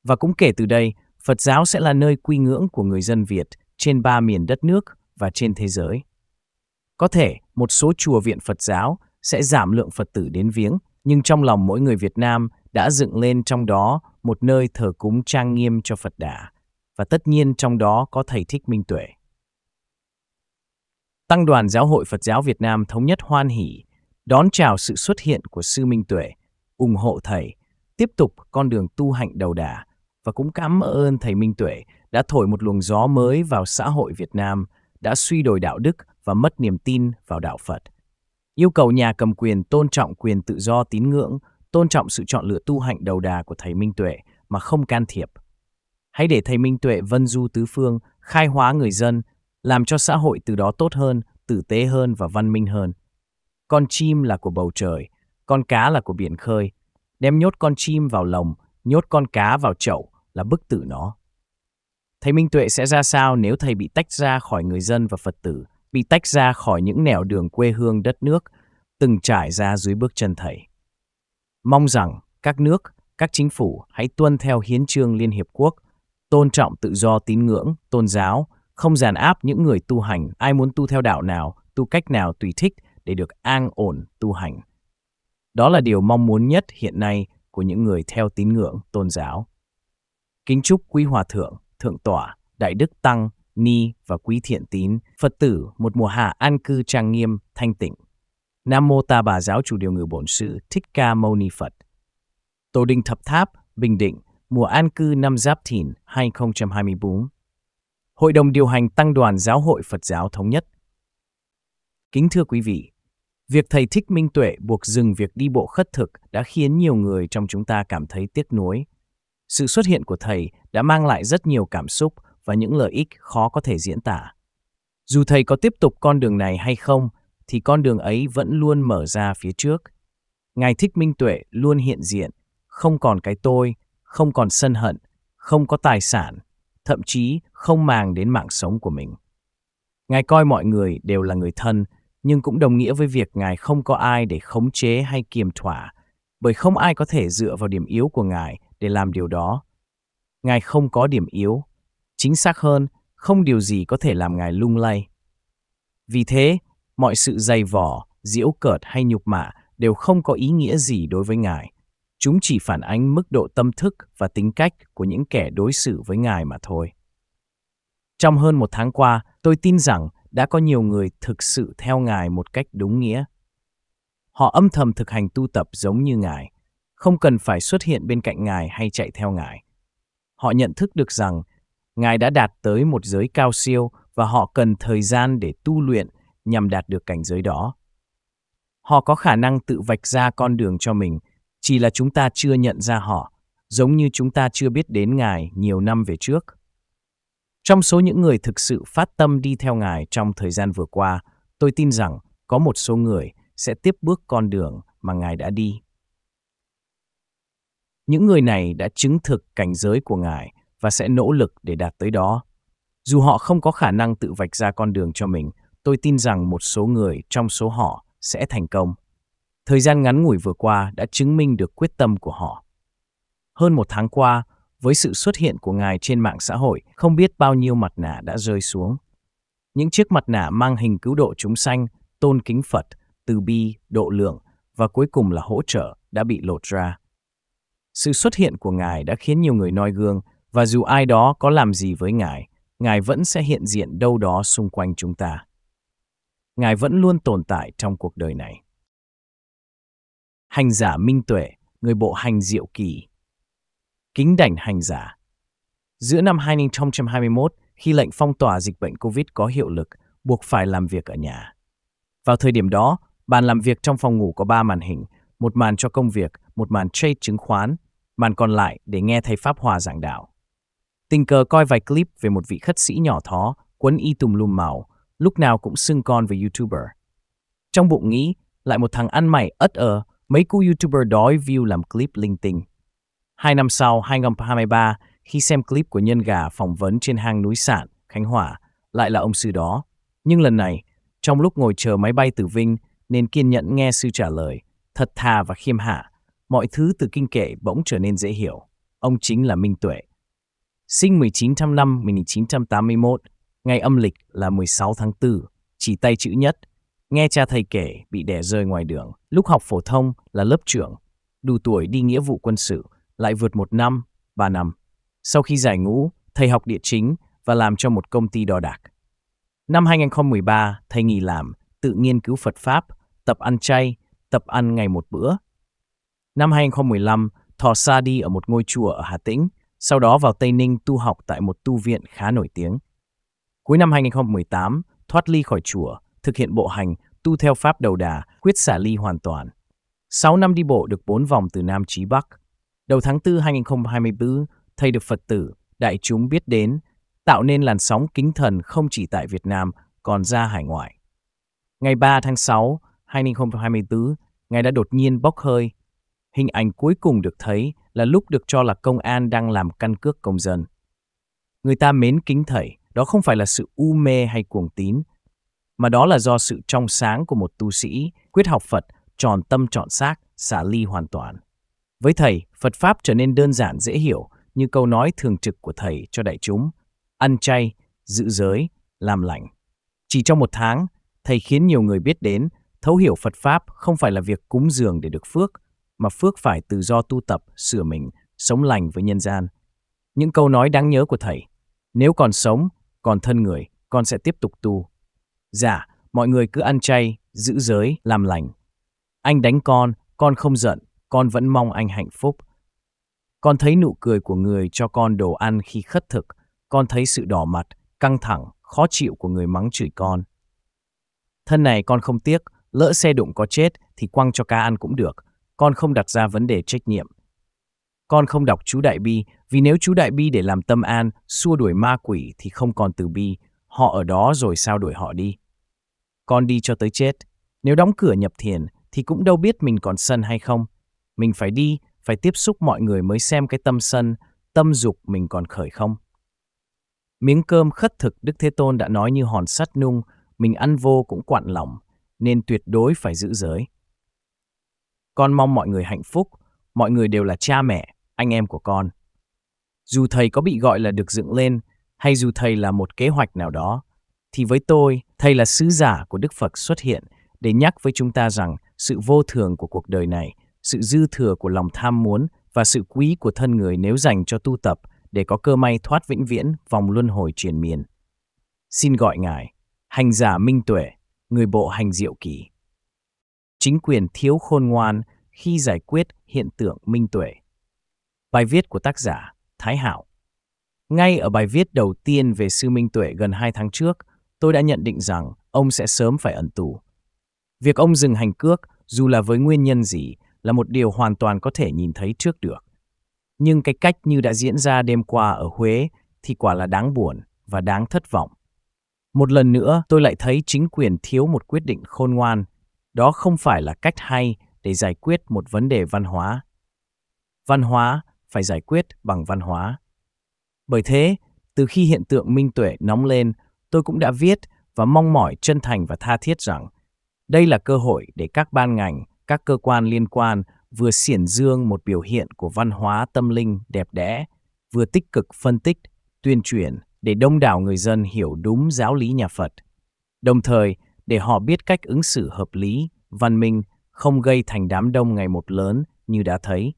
Và cũng kể từ đây, Phật giáo sẽ là nơi quy ngưỡng của người dân Việt trên ba miền đất nước và trên thế giới. Có thể một số chùa viện Phật giáo sẽ giảm lượng Phật tử đến viếng, nhưng trong lòng mỗi người Việt Nam đã dựng lên trong đó một nơi thờ cúng trang nghiêm cho Phật Đà, và tất nhiên trong đó có Thầy Thích Minh Tuệ. Tăng đoàn Giáo hội Phật giáo Việt Nam thống nhất hoan hỷ, đón chào sự xuất hiện của Sư Minh Tuệ, ủng hộ Thầy, tiếp tục con đường tu hạnh đầu đà và cũng cảm ơn Thầy Minh Tuệ đã thổi một luồng gió mới vào xã hội Việt Nam, đã suy đổi đạo đức và mất niềm tin vào đạo Phật. Yêu cầu nhà cầm quyền tôn trọng quyền tự do tín ngưỡng, tôn trọng sự chọn lựa tu hạnh đầu đà của Thầy Minh Tuệ mà không can thiệp. Hãy để Thầy Minh Tuệ vân du tứ phương, khai hóa người dân, làm cho xã hội từ đó tốt hơn, tử tế hơn và văn minh hơn. Con chim là của bầu trời, con cá là của biển khơi. Đem nhốt con chim vào lồng, nhốt con cá vào chậu là bức tử nó. Thầy Minh Tuệ sẽ ra sao nếu thầy bị tách ra khỏi người dân và Phật tử, bị tách ra khỏi những nẻo đường quê hương đất nước, từng trải ra dưới bước chân thầy. Mong rằng các nước, các chính phủ hãy tuân theo hiến trương Liên Hiệp Quốc, tôn trọng tự do tín ngưỡng, tôn giáo, không giàn áp những người tu hành, ai muốn tu theo đạo nào, tu cách nào tùy thích để được an ổn tu hành. Đó là điều mong muốn nhất hiện nay của những người theo tín ngưỡng tôn giáo. Kính chúc quý hòa thượng, thượng tọa, đại đức tăng, ni và quý thiện tín, Phật tử một mùa hạ an cư trang nghiêm, thanh tịnh. Nam mô Ta Bà Giáo chủ điều ngự bổn sư Thích Ca Mâu Ni Phật. Tổ đình Thập Tháp, Bình Định, mùa an cư năm Giáp Thìn 2024. Hội đồng điều hành Tăng đoàn Giáo hội Phật giáo Thống nhất. Kính thưa quý vị, việc thầy Thích Minh Tuệ buộc dừng việc đi bộ khất thực đã khiến nhiều người trong chúng ta cảm thấy tiếc nuối. Sự xuất hiện của thầy đã mang lại rất nhiều cảm xúc và những lợi ích khó có thể diễn tả. Dù thầy có tiếp tục con đường này hay không, thì con đường ấy vẫn luôn mở ra phía trước. Ngài Thích Minh Tuệ luôn hiện diện, không còn cái tôi, không còn sân hận, không có tài sản thậm chí không màng đến mạng sống của mình. Ngài coi mọi người đều là người thân, nhưng cũng đồng nghĩa với việc Ngài không có ai để khống chế hay kiềm thỏa, bởi không ai có thể dựa vào điểm yếu của Ngài để làm điều đó. Ngài không có điểm yếu. Chính xác hơn, không điều gì có thể làm Ngài lung lay. Vì thế, mọi sự dày vỏ, diễu cợt hay nhục mạ đều không có ý nghĩa gì đối với Ngài. Chúng chỉ phản ánh mức độ tâm thức và tính cách của những kẻ đối xử với Ngài mà thôi. Trong hơn một tháng qua, tôi tin rằng đã có nhiều người thực sự theo Ngài một cách đúng nghĩa. Họ âm thầm thực hành tu tập giống như Ngài, không cần phải xuất hiện bên cạnh Ngài hay chạy theo Ngài. Họ nhận thức được rằng Ngài đã đạt tới một giới cao siêu và họ cần thời gian để tu luyện nhằm đạt được cảnh giới đó. Họ có khả năng tự vạch ra con đường cho mình chỉ là chúng ta chưa nhận ra họ, giống như chúng ta chưa biết đến Ngài nhiều năm về trước. Trong số những người thực sự phát tâm đi theo Ngài trong thời gian vừa qua, tôi tin rằng có một số người sẽ tiếp bước con đường mà Ngài đã đi. Những người này đã chứng thực cảnh giới của Ngài và sẽ nỗ lực để đạt tới đó. Dù họ không có khả năng tự vạch ra con đường cho mình, tôi tin rằng một số người trong số họ sẽ thành công. Thời gian ngắn ngủi vừa qua đã chứng minh được quyết tâm của họ. Hơn một tháng qua, với sự xuất hiện của ngài trên mạng xã hội, không biết bao nhiêu mặt nạ đã rơi xuống. Những chiếc mặt nạ mang hình cứu độ chúng sanh, tôn kính Phật, từ bi, độ lượng và cuối cùng là hỗ trợ đã bị lột ra. Sự xuất hiện của ngài đã khiến nhiều người noi gương và dù ai đó có làm gì với ngài, ngài vẫn sẽ hiện diện đâu đó xung quanh chúng ta. Ngài vẫn luôn tồn tại trong cuộc đời này hành giả minh tuệ, người bộ hành diệu kỳ. Kính đảnh hành giả Giữa năm 2021, khi lệnh phong tỏa dịch bệnh COVID có hiệu lực, buộc phải làm việc ở nhà. Vào thời điểm đó, bàn làm việc trong phòng ngủ có 3 màn hình, một màn cho công việc, một màn trade chứng khoán, màn còn lại để nghe thầy Pháp Hòa giảng đạo. Tình cờ coi vài clip về một vị khất sĩ nhỏ thó, quấn y tùm lum màu, lúc nào cũng xưng con với YouTuber. Trong bụng nghĩ, lại một thằng ăn mày ất ờ, mấy cú YouTuber đói view làm clip linh tinh. Hai năm sau, 2023, khi xem clip của nhân gà phỏng vấn trên hang núi Sạn, Khánh Hòa, lại là ông sư đó. Nhưng lần này, trong lúc ngồi chờ máy bay từ Vinh, nên kiên nhẫn nghe sư trả lời, thật thà và khiêm hạ. Mọi thứ từ kinh kệ bỗng trở nên dễ hiểu. Ông chính là Minh Tuệ. Sinh 19 tháng 5 1981, ngày âm lịch là 16 tháng 4, chỉ tay chữ nhất – Nghe cha thầy kể bị đẻ rơi ngoài đường, lúc học phổ thông là lớp trưởng, đủ tuổi đi nghĩa vụ quân sự, lại vượt một năm, ba năm. Sau khi giải ngũ, thầy học địa chính và làm cho một công ty đo đạc. Năm 2013, thầy nghỉ làm, tự nghiên cứu Phật Pháp, tập ăn chay, tập ăn ngày một bữa. Năm 2015, thọ xa đi ở một ngôi chùa ở Hà Tĩnh, sau đó vào Tây Ninh tu học tại một tu viện khá nổi tiếng. Cuối năm 2018, thoát ly khỏi chùa, thực hiện bộ hành, tu theo pháp đầu đà, quyết xả ly hoàn toàn. 6 năm đi bộ được 4 vòng từ Nam chí Bắc. Đầu tháng 4 2024, thầy được Phật tử, đại chúng biết đến, tạo nên làn sóng kính thần không chỉ tại Việt Nam, còn ra hải ngoại. Ngày 3 tháng 6, 2024, Ngài đã đột nhiên bốc hơi. Hình ảnh cuối cùng được thấy là lúc được cho là công an đang làm căn cước công dân. Người ta mến kính thầy, đó không phải là sự u mê hay cuồng tín, mà đó là do sự trong sáng của một tu sĩ, quyết học Phật, tròn tâm trọn xác, xả ly hoàn toàn. Với thầy, Phật Pháp trở nên đơn giản dễ hiểu như câu nói thường trực của thầy cho đại chúng, ăn chay, giữ giới, làm lành. Chỉ trong một tháng, thầy khiến nhiều người biết đến, thấu hiểu Phật Pháp không phải là việc cúng dường để được phước, mà phước phải tự do tu tập, sửa mình, sống lành với nhân gian. Những câu nói đáng nhớ của thầy, nếu còn sống, còn thân người, con sẽ tiếp tục tu, Dạ, mọi người cứ ăn chay, giữ giới, làm lành. Anh đánh con, con không giận, con vẫn mong anh hạnh phúc. Con thấy nụ cười của người cho con đồ ăn khi khất thực, con thấy sự đỏ mặt, căng thẳng, khó chịu của người mắng chửi con. Thân này con không tiếc, lỡ xe đụng có chết thì quăng cho cá ăn cũng được, con không đặt ra vấn đề trách nhiệm. Con không đọc chú Đại Bi, vì nếu chú Đại Bi để làm tâm an, xua đuổi ma quỷ thì không còn từ bi, họ ở đó rồi sao đuổi họ đi. Con đi cho tới chết. Nếu đóng cửa nhập thiền thì cũng đâu biết mình còn sân hay không. Mình phải đi, phải tiếp xúc mọi người mới xem cái tâm sân, tâm dục mình còn khởi không. Miếng cơm khất thực Đức Thế Tôn đã nói như hòn sắt nung, mình ăn vô cũng quặn lòng, nên tuyệt đối phải giữ giới. Con mong mọi người hạnh phúc, mọi người đều là cha mẹ, anh em của con. Dù thầy có bị gọi là được dựng lên, hay dù thầy là một kế hoạch nào đó, thì với tôi, thầy là sứ giả của Đức Phật xuất hiện để nhắc với chúng ta rằng sự vô thường của cuộc đời này, sự dư thừa của lòng tham muốn và sự quý của thân người nếu dành cho tu tập để có cơ may thoát vĩnh viễn vòng luân hồi triền miên. Xin gọi Ngài, hành giả minh tuệ, người bộ hành diệu kỳ. Chính quyền thiếu khôn ngoan khi giải quyết hiện tượng minh tuệ. Bài viết của tác giả Thái Hảo Ngay ở bài viết đầu tiên về sư minh tuệ gần 2 tháng trước, tôi đã nhận định rằng ông sẽ sớm phải ẩn tù. Việc ông dừng hành cước, dù là với nguyên nhân gì, là một điều hoàn toàn có thể nhìn thấy trước được. Nhưng cái cách như đã diễn ra đêm qua ở Huế thì quả là đáng buồn và đáng thất vọng. Một lần nữa, tôi lại thấy chính quyền thiếu một quyết định khôn ngoan. Đó không phải là cách hay để giải quyết một vấn đề văn hóa. Văn hóa phải giải quyết bằng văn hóa. Bởi thế, từ khi hiện tượng minh tuệ nóng lên, tôi cũng đã viết và mong mỏi chân thành và tha thiết rằng đây là cơ hội để các ban ngành, các cơ quan liên quan vừa xiển dương một biểu hiện của văn hóa tâm linh đẹp đẽ, vừa tích cực phân tích, tuyên truyền để đông đảo người dân hiểu đúng giáo lý nhà Phật, đồng thời để họ biết cách ứng xử hợp lý, văn minh, không gây thành đám đông ngày một lớn như đã thấy.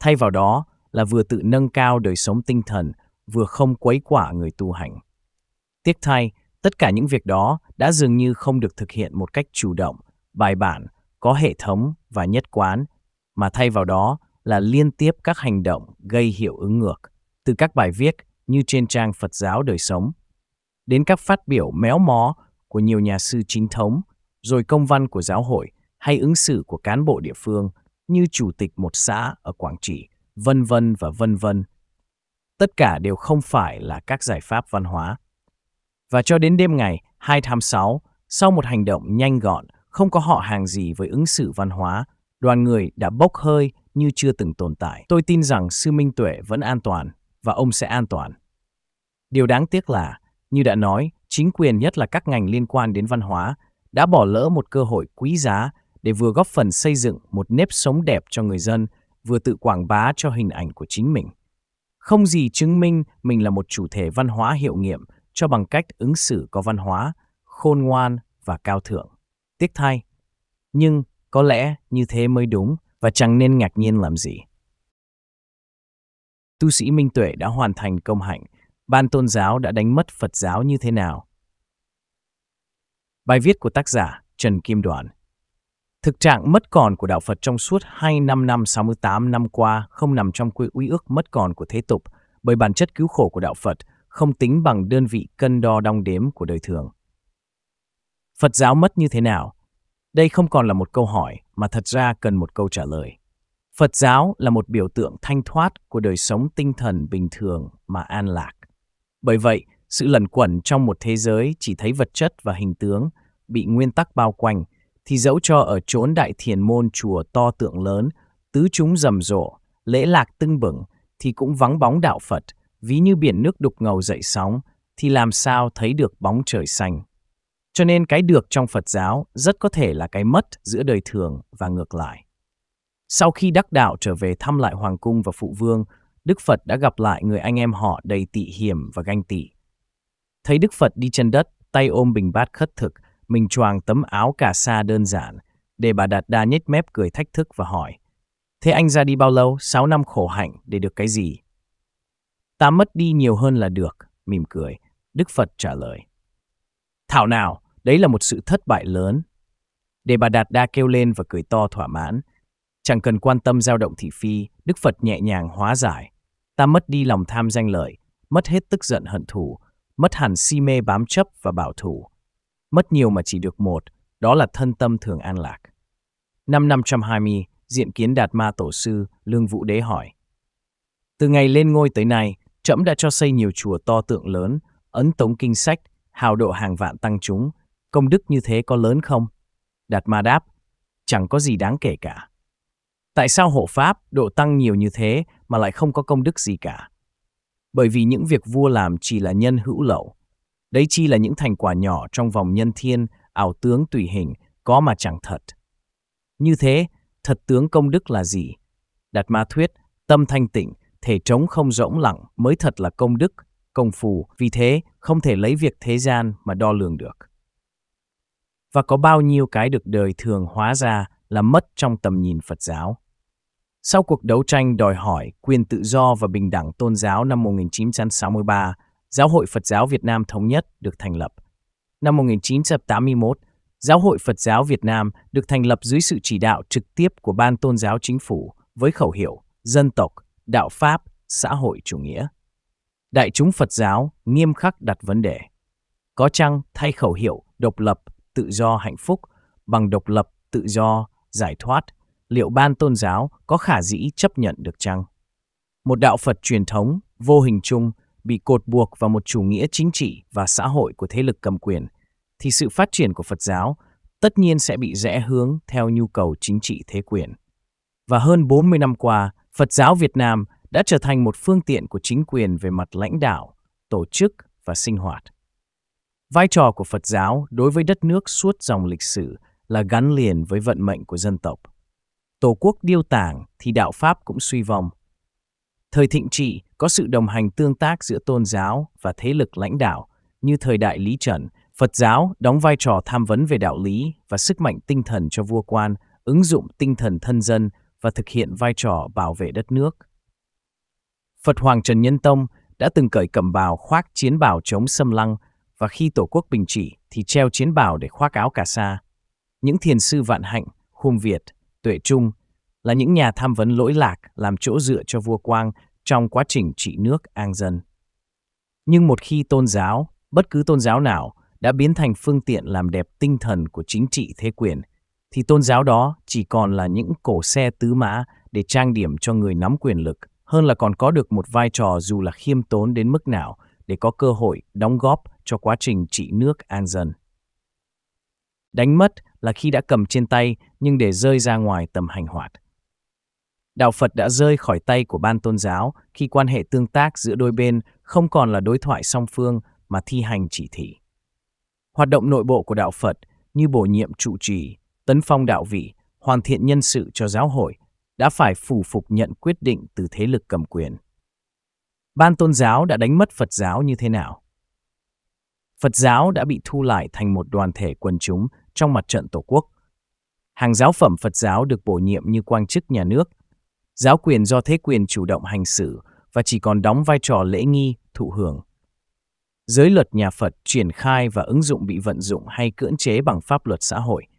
Thay vào đó là vừa tự nâng cao đời sống tinh thần, vừa không quấy quả người tu hành. Tiếc thay, tất cả những việc đó đã dường như không được thực hiện một cách chủ động, bài bản, có hệ thống và nhất quán, mà thay vào đó là liên tiếp các hành động gây hiệu ứng ngược, từ các bài viết như trên trang Phật giáo đời sống, đến các phát biểu méo mó của nhiều nhà sư chính thống, rồi công văn của giáo hội hay ứng xử của cán bộ địa phương như chủ tịch một xã ở Quảng Trị, vân vân và vân vân. Tất cả đều không phải là các giải pháp văn hóa. Và cho đến đêm ngày 2 tháng 6, sau một hành động nhanh gọn, không có họ hàng gì với ứng xử văn hóa, đoàn người đã bốc hơi như chưa từng tồn tại. Tôi tin rằng sư Minh Tuệ vẫn an toàn và ông sẽ an toàn. Điều đáng tiếc là, như đã nói, chính quyền nhất là các ngành liên quan đến văn hóa đã bỏ lỡ một cơ hội quý giá để vừa góp phần xây dựng một nếp sống đẹp cho người dân, vừa tự quảng bá cho hình ảnh của chính mình. Không gì chứng minh mình là một chủ thể văn hóa hiệu nghiệm cho bằng cách ứng xử có văn hóa, khôn ngoan và cao thượng. Tiếc thay, nhưng có lẽ như thế mới đúng và chẳng nên ngạc nhiên làm gì. Tu sĩ Minh Tuệ đã hoàn thành công hạnh, ban tôn giáo đã đánh mất Phật giáo như thế nào? Bài viết của tác giả Trần Kim Đoàn Thực trạng mất còn của Đạo Phật trong suốt 25 năm 68 năm qua không nằm trong quy ước mất còn của thế tục bởi bản chất cứu khổ của Đạo Phật – không tính bằng đơn vị cân đo đong đếm của đời thường. Phật giáo mất như thế nào? Đây không còn là một câu hỏi mà thật ra cần một câu trả lời. Phật giáo là một biểu tượng thanh thoát của đời sống tinh thần bình thường mà an lạc. Bởi vậy, sự lẩn quẩn trong một thế giới chỉ thấy vật chất và hình tướng bị nguyên tắc bao quanh, thì dẫu cho ở chốn đại thiền môn chùa to tượng lớn, tứ chúng rầm rộ, lễ lạc tưng bừng, thì cũng vắng bóng đạo Phật – ví như biển nước đục ngầu dậy sóng, thì làm sao thấy được bóng trời xanh. Cho nên cái được trong Phật giáo rất có thể là cái mất giữa đời thường và ngược lại. Sau khi đắc đạo trở về thăm lại Hoàng Cung và Phụ Vương, Đức Phật đã gặp lại người anh em họ đầy tị hiểm và ganh tị. Thấy Đức Phật đi chân đất, tay ôm bình bát khất thực, mình choàng tấm áo cà sa đơn giản, để bà Đạt Đa nhếch mép cười thách thức và hỏi. Thế anh ra đi bao lâu, 6 năm khổ hạnh để được cái gì? Ta mất đi nhiều hơn là được, mỉm cười. Đức Phật trả lời. Thảo nào, đấy là một sự thất bại lớn. Đề bà Đạt Đa kêu lên và cười to thỏa mãn. Chẳng cần quan tâm giao động thị phi, Đức Phật nhẹ nhàng hóa giải. Ta mất đi lòng tham danh lợi, mất hết tức giận hận thù, mất hẳn si mê bám chấp và bảo thủ. Mất nhiều mà chỉ được một, đó là thân tâm thường an lạc. Năm 520, diện kiến Đạt Ma Tổ Sư, Lương Vũ Đế hỏi. Từ ngày lên ngôi tới nay, Trẫm đã cho xây nhiều chùa to tượng lớn, ấn tống kinh sách, hào độ hàng vạn tăng chúng. Công đức như thế có lớn không? Đạt Ma đáp, chẳng có gì đáng kể cả. Tại sao hộ pháp, độ tăng nhiều như thế mà lại không có công đức gì cả? Bởi vì những việc vua làm chỉ là nhân hữu lậu. Đấy chi là những thành quả nhỏ trong vòng nhân thiên, ảo tướng tùy hình, có mà chẳng thật. Như thế, thật tướng công đức là gì? Đạt ma thuyết, tâm thanh tịnh, thể trống không rỗng lặng mới thật là công đức, công phu, vì thế không thể lấy việc thế gian mà đo lường được. Và có bao nhiêu cái được đời thường hóa ra là mất trong tầm nhìn Phật giáo. Sau cuộc đấu tranh đòi hỏi quyền tự do và bình đẳng tôn giáo năm 1963, Giáo hội Phật giáo Việt Nam Thống nhất được thành lập. Năm 1981, Giáo hội Phật giáo Việt Nam được thành lập dưới sự chỉ đạo trực tiếp của Ban Tôn giáo Chính phủ với khẩu hiệu Dân tộc, đạo Pháp, xã hội chủ nghĩa. Đại chúng Phật giáo nghiêm khắc đặt vấn đề. Có chăng thay khẩu hiệu độc lập, tự do, hạnh phúc bằng độc lập, tự do, giải thoát, liệu ban tôn giáo có khả dĩ chấp nhận được chăng? Một đạo Phật truyền thống, vô hình chung, bị cột buộc vào một chủ nghĩa chính trị và xã hội của thế lực cầm quyền, thì sự phát triển của Phật giáo tất nhiên sẽ bị rẽ hướng theo nhu cầu chính trị thế quyền. Và hơn 40 năm qua, Phật giáo Việt Nam đã trở thành một phương tiện của chính quyền về mặt lãnh đạo, tổ chức và sinh hoạt. Vai trò của Phật giáo đối với đất nước suốt dòng lịch sử là gắn liền với vận mệnh của dân tộc. Tổ quốc điêu tảng thì đạo Pháp cũng suy vong. Thời thịnh trị có sự đồng hành tương tác giữa tôn giáo và thế lực lãnh đạo như thời đại Lý Trần, Phật giáo đóng vai trò tham vấn về đạo lý và sức mạnh tinh thần cho vua quan, ứng dụng tinh thần thân dân và thực hiện vai trò bảo vệ đất nước. Phật Hoàng Trần Nhân Tông đã từng cởi cầm bào khoác chiến bào chống xâm lăng và khi Tổ quốc bình trị thì treo chiến bào để khoác áo cà sa. Những thiền sư vạn hạnh, Khung Việt, Tuệ Trung là những nhà tham vấn lỗi lạc làm chỗ dựa cho vua Quang trong quá trình trị nước an dân. Nhưng một khi tôn giáo, bất cứ tôn giáo nào, đã biến thành phương tiện làm đẹp tinh thần của chính trị thế quyền – thì tôn giáo đó chỉ còn là những cổ xe tứ mã để trang điểm cho người nắm quyền lực, hơn là còn có được một vai trò dù là khiêm tốn đến mức nào để có cơ hội đóng góp cho quá trình trị nước an dân. Đánh mất là khi đã cầm trên tay nhưng để rơi ra ngoài tầm hành hoạt. Đạo Phật đã rơi khỏi tay của ban tôn giáo khi quan hệ tương tác giữa đôi bên không còn là đối thoại song phương mà thi hành chỉ thị. Hoạt động nội bộ của Đạo Phật như bổ nhiệm trụ trì, tấn phong đạo vị, hoàn thiện nhân sự cho giáo hội, đã phải phủ phục nhận quyết định từ thế lực cầm quyền. Ban tôn giáo đã đánh mất Phật giáo như thế nào? Phật giáo đã bị thu lại thành một đoàn thể quần chúng trong mặt trận Tổ quốc. Hàng giáo phẩm Phật giáo được bổ nhiệm như quan chức nhà nước. Giáo quyền do thế quyền chủ động hành xử và chỉ còn đóng vai trò lễ nghi, thụ hưởng. Giới luật nhà Phật triển khai và ứng dụng bị vận dụng hay cưỡng chế bằng pháp luật xã hội –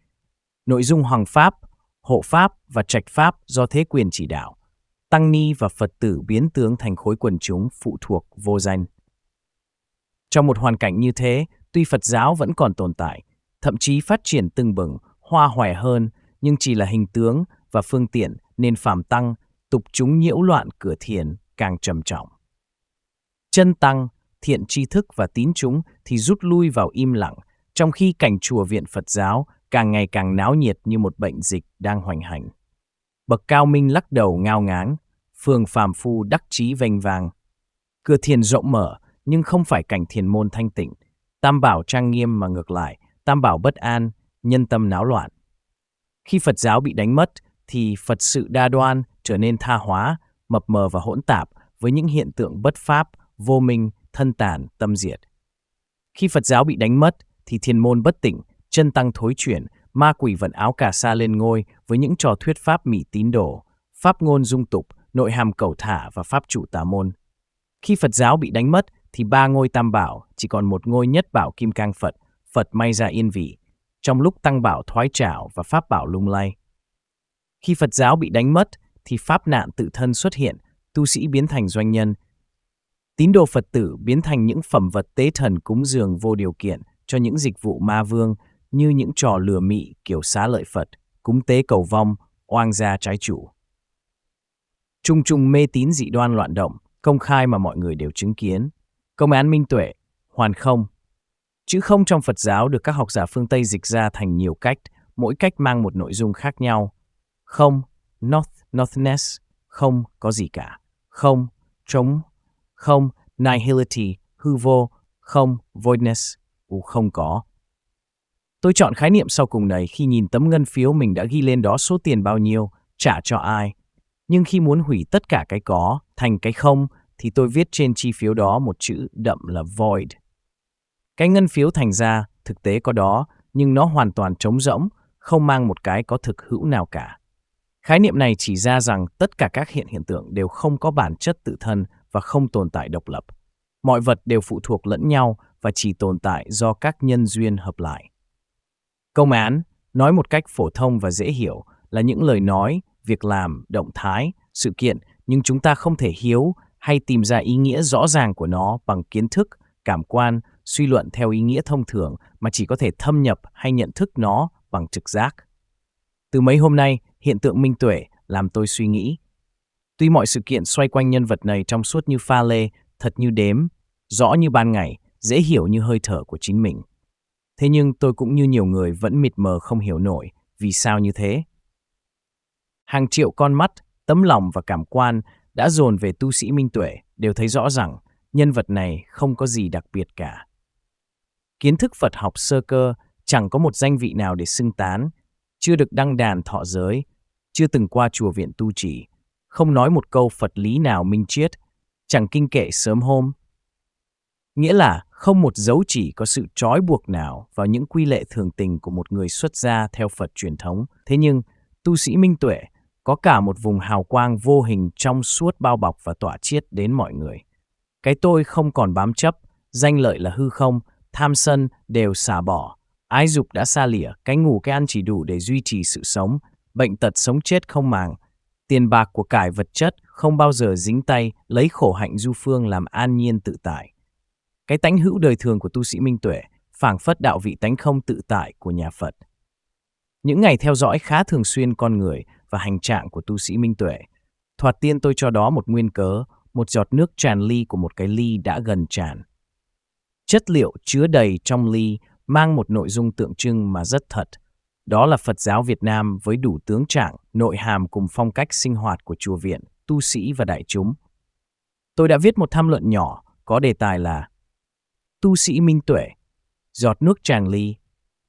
Nội dung Hoàng Pháp, Hộ Pháp và Trạch Pháp do thế quyền chỉ đạo. Tăng Ni và Phật tử biến tướng thành khối quần chúng phụ thuộc vô danh. Trong một hoàn cảnh như thế, tuy Phật giáo vẫn còn tồn tại, thậm chí phát triển từng bừng, hoa hoài hơn, nhưng chỉ là hình tướng và phương tiện nên phàm tăng, tục chúng nhiễu loạn cửa thiền càng trầm trọng. Chân tăng, thiện tri thức và tín chúng thì rút lui vào im lặng, trong khi cảnh chùa viện Phật giáo càng ngày càng náo nhiệt như một bệnh dịch đang hoành hành. Bậc cao minh lắc đầu ngao ngán, phương phàm phu đắc chí vênh vàng. Cửa thiền rộng mở, nhưng không phải cảnh thiền môn thanh tịnh. Tam bảo trang nghiêm mà ngược lại, tam bảo bất an, nhân tâm náo loạn. Khi Phật giáo bị đánh mất, thì Phật sự đa đoan trở nên tha hóa, mập mờ và hỗn tạp với những hiện tượng bất pháp, vô minh, thân tàn, tâm diệt. Khi Phật giáo bị đánh mất, thì thiền môn bất tỉnh, chân tăng thối chuyển, ma quỷ vận áo cà sa lên ngôi với những trò thuyết pháp mị tín đồ, pháp ngôn dung tục, nội hàm cầu thả và pháp chủ tà môn. Khi Phật giáo bị đánh mất, thì ba ngôi tam bảo chỉ còn một ngôi nhất bảo kim cang Phật, Phật may ra yên vị, trong lúc tăng bảo thoái trảo và pháp bảo lung lay. Khi Phật giáo bị đánh mất, thì pháp nạn tự thân xuất hiện, tu sĩ biến thành doanh nhân. Tín đồ Phật tử biến thành những phẩm vật tế thần cúng dường vô điều kiện cho những dịch vụ ma vương như những trò lừa mị kiểu xá lợi Phật, cúng tế cầu vong, oan gia trái chủ. Trung trung mê tín dị đoan loạn động, công khai mà mọi người đều chứng kiến. Công án minh tuệ, hoàn không. Chữ không trong Phật giáo được các học giả phương Tây dịch ra thành nhiều cách, mỗi cách mang một nội dung khác nhau. Không, not, nothness, không có gì cả. Không, trống. Không, nihility, hư vô. Không, voidness, u không có. Tôi chọn khái niệm sau cùng này khi nhìn tấm ngân phiếu mình đã ghi lên đó số tiền bao nhiêu, trả cho ai. Nhưng khi muốn hủy tất cả cái có thành cái không thì tôi viết trên chi phiếu đó một chữ đậm là void. Cái ngân phiếu thành ra thực tế có đó nhưng nó hoàn toàn trống rỗng, không mang một cái có thực hữu nào cả. Khái niệm này chỉ ra rằng tất cả các hiện hiện tượng đều không có bản chất tự thân và không tồn tại độc lập. Mọi vật đều phụ thuộc lẫn nhau và chỉ tồn tại do các nhân duyên hợp lại. Công án, nói một cách phổ thông và dễ hiểu, là những lời nói, việc làm, động thái, sự kiện, nhưng chúng ta không thể hiếu hay tìm ra ý nghĩa rõ ràng của nó bằng kiến thức, cảm quan, suy luận theo ý nghĩa thông thường mà chỉ có thể thâm nhập hay nhận thức nó bằng trực giác. Từ mấy hôm nay, hiện tượng minh tuệ làm tôi suy nghĩ. Tuy mọi sự kiện xoay quanh nhân vật này trong suốt như pha lê, thật như đếm, rõ như ban ngày, dễ hiểu như hơi thở của chính mình. Thế nhưng tôi cũng như nhiều người vẫn mịt mờ không hiểu nổi vì sao như thế. Hàng triệu con mắt, tấm lòng và cảm quan đã dồn về tu sĩ Minh Tuệ đều thấy rõ rằng nhân vật này không có gì đặc biệt cả. Kiến thức Phật học sơ cơ chẳng có một danh vị nào để xưng tán, chưa được đăng đàn thọ giới, chưa từng qua chùa viện tu trì không nói một câu Phật lý nào minh triết, chẳng kinh kệ sớm hôm. Nghĩa là không một dấu chỉ có sự trói buộc nào vào những quy lệ thường tình của một người xuất gia theo Phật truyền thống. Thế nhưng, tu sĩ minh tuệ có cả một vùng hào quang vô hình trong suốt bao bọc và tỏa chiết đến mọi người. Cái tôi không còn bám chấp, danh lợi là hư không, tham sân đều xả bỏ, ái dục đã xa lìa, cái ngủ cái ăn chỉ đủ để duy trì sự sống, bệnh tật sống chết không màng, tiền bạc của cải vật chất không bao giờ dính tay, lấy khổ hạnh du phương làm an nhiên tự tại. Cái tánh hữu đời thường của tu sĩ Minh Tuệ phảng phất đạo vị tánh không tự tại của nhà Phật. Những ngày theo dõi khá thường xuyên con người và hành trạng của tu sĩ Minh Tuệ, thoạt tiên tôi cho đó một nguyên cớ, một giọt nước tràn ly của một cái ly đã gần tràn. Chất liệu chứa đầy trong ly mang một nội dung tượng trưng mà rất thật. Đó là Phật giáo Việt Nam với đủ tướng trạng, nội hàm cùng phong cách sinh hoạt của chùa viện, tu sĩ và đại chúng. Tôi đã viết một tham luận nhỏ có đề tài là tu sĩ minh tuệ, giọt nước tràng ly,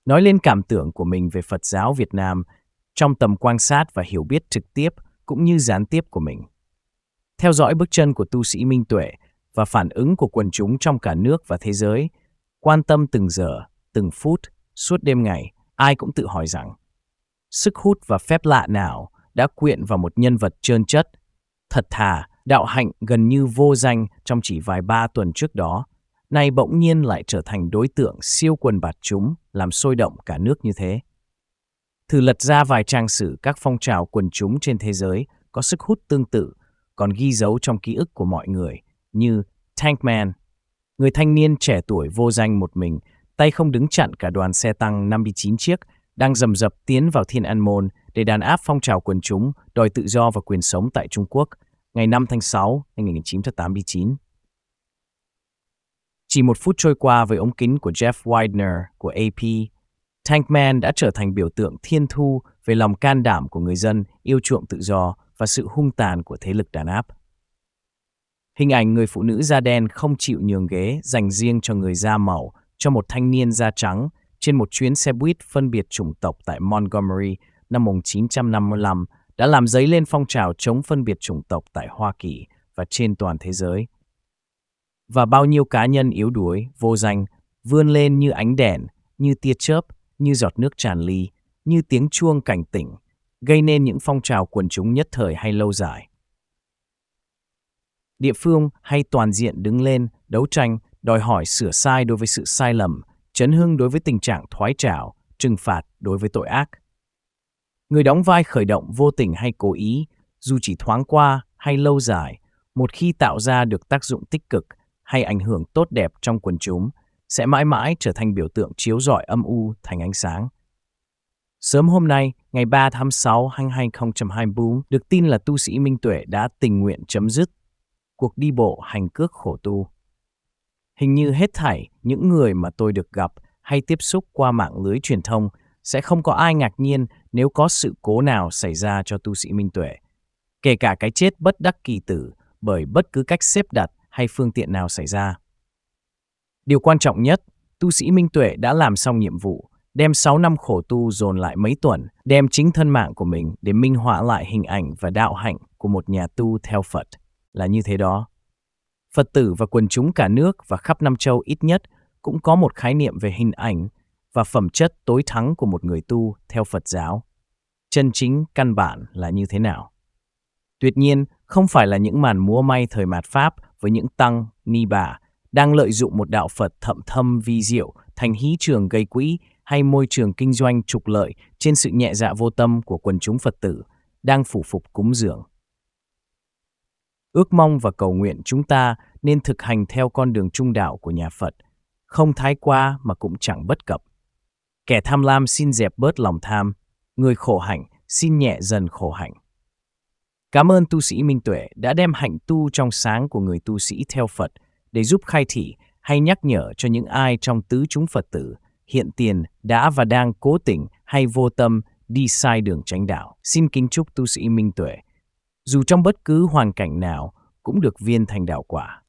nói lên cảm tưởng của mình về Phật giáo Việt Nam trong tầm quan sát và hiểu biết trực tiếp cũng như gián tiếp của mình. Theo dõi bước chân của tu sĩ minh tuệ và phản ứng của quần chúng trong cả nước và thế giới, quan tâm từng giờ, từng phút, suốt đêm ngày, ai cũng tự hỏi rằng sức hút và phép lạ nào đã quyện vào một nhân vật trơn chất, thật thà, đạo hạnh gần như vô danh trong chỉ vài ba tuần trước đó nay bỗng nhiên lại trở thành đối tượng siêu quần bạt chúng, làm sôi động cả nước như thế. Thử lật ra vài trang sử các phong trào quần chúng trên thế giới có sức hút tương tự, còn ghi dấu trong ký ức của mọi người, như Tankman, người thanh niên trẻ tuổi vô danh một mình, tay không đứng chặn cả đoàn xe tăng 59 chiếc, đang dầm dập tiến vào Thiên An Môn để đàn áp phong trào quần chúng đòi tự do và quyền sống tại Trung Quốc ngày 5 tháng 6 năm 1989. Chỉ một phút trôi qua với ống kính của Jeff Widener của AP, Tankman đã trở thành biểu tượng thiên thu về lòng can đảm của người dân yêu chuộng tự do và sự hung tàn của thế lực đàn áp. Hình ảnh người phụ nữ da đen không chịu nhường ghế dành riêng cho người da màu, cho một thanh niên da trắng trên một chuyến xe buýt phân biệt chủng tộc tại Montgomery năm 1955 đã làm dấy lên phong trào chống phân biệt chủng tộc tại Hoa Kỳ và trên toàn thế giới và bao nhiêu cá nhân yếu đuối, vô danh, vươn lên như ánh đèn, như tia chớp, như giọt nước tràn ly, như tiếng chuông cảnh tỉnh, gây nên những phong trào quần chúng nhất thời hay lâu dài. Địa phương hay toàn diện đứng lên, đấu tranh, đòi hỏi sửa sai đối với sự sai lầm, chấn hưng đối với tình trạng thoái trào, trừng phạt đối với tội ác. Người đóng vai khởi động vô tình hay cố ý, dù chỉ thoáng qua hay lâu dài, một khi tạo ra được tác dụng tích cực hay ảnh hưởng tốt đẹp trong quần chúng sẽ mãi mãi trở thành biểu tượng chiếu rọi âm u thành ánh sáng. Sớm hôm nay, ngày 3 tháng 6 năm 2024, được tin là tu sĩ Minh Tuệ đã tình nguyện chấm dứt cuộc đi bộ hành cước khổ tu. Hình như hết thảy những người mà tôi được gặp hay tiếp xúc qua mạng lưới truyền thông sẽ không có ai ngạc nhiên nếu có sự cố nào xảy ra cho tu sĩ Minh Tuệ. Kể cả cái chết bất đắc kỳ tử bởi bất cứ cách xếp đặt hay phương tiện nào xảy ra. Điều quan trọng nhất, tu sĩ Minh Tuệ đã làm xong nhiệm vụ, đem 6 năm khổ tu dồn lại mấy tuần, đem chính thân mạng của mình để minh họa lại hình ảnh và đạo hạnh của một nhà tu theo Phật. Là như thế đó. Phật tử và quần chúng cả nước và khắp Nam Châu ít nhất cũng có một khái niệm về hình ảnh và phẩm chất tối thắng của một người tu theo Phật giáo. Chân chính căn bản là như thế nào? Tuyệt nhiên, không phải là những màn múa may thời mạt Pháp với những tăng, ni bà, đang lợi dụng một đạo Phật thậm thâm vi diệu thành hí trường gây quỹ hay môi trường kinh doanh trục lợi trên sự nhẹ dạ vô tâm của quần chúng Phật tử đang phủ phục cúng dường. Ước mong và cầu nguyện chúng ta nên thực hành theo con đường trung đạo của nhà Phật, không thái quá mà cũng chẳng bất cập. Kẻ tham lam xin dẹp bớt lòng tham, người khổ hạnh xin nhẹ dần khổ hạnh. Cảm ơn tu sĩ Minh Tuệ đã đem hạnh tu trong sáng của người tu sĩ theo Phật để giúp khai thị hay nhắc nhở cho những ai trong tứ chúng Phật tử hiện tiền đã và đang cố tình hay vô tâm đi sai đường tránh đạo. Xin kính chúc tu sĩ Minh Tuệ, dù trong bất cứ hoàn cảnh nào, cũng được viên thành đạo quả.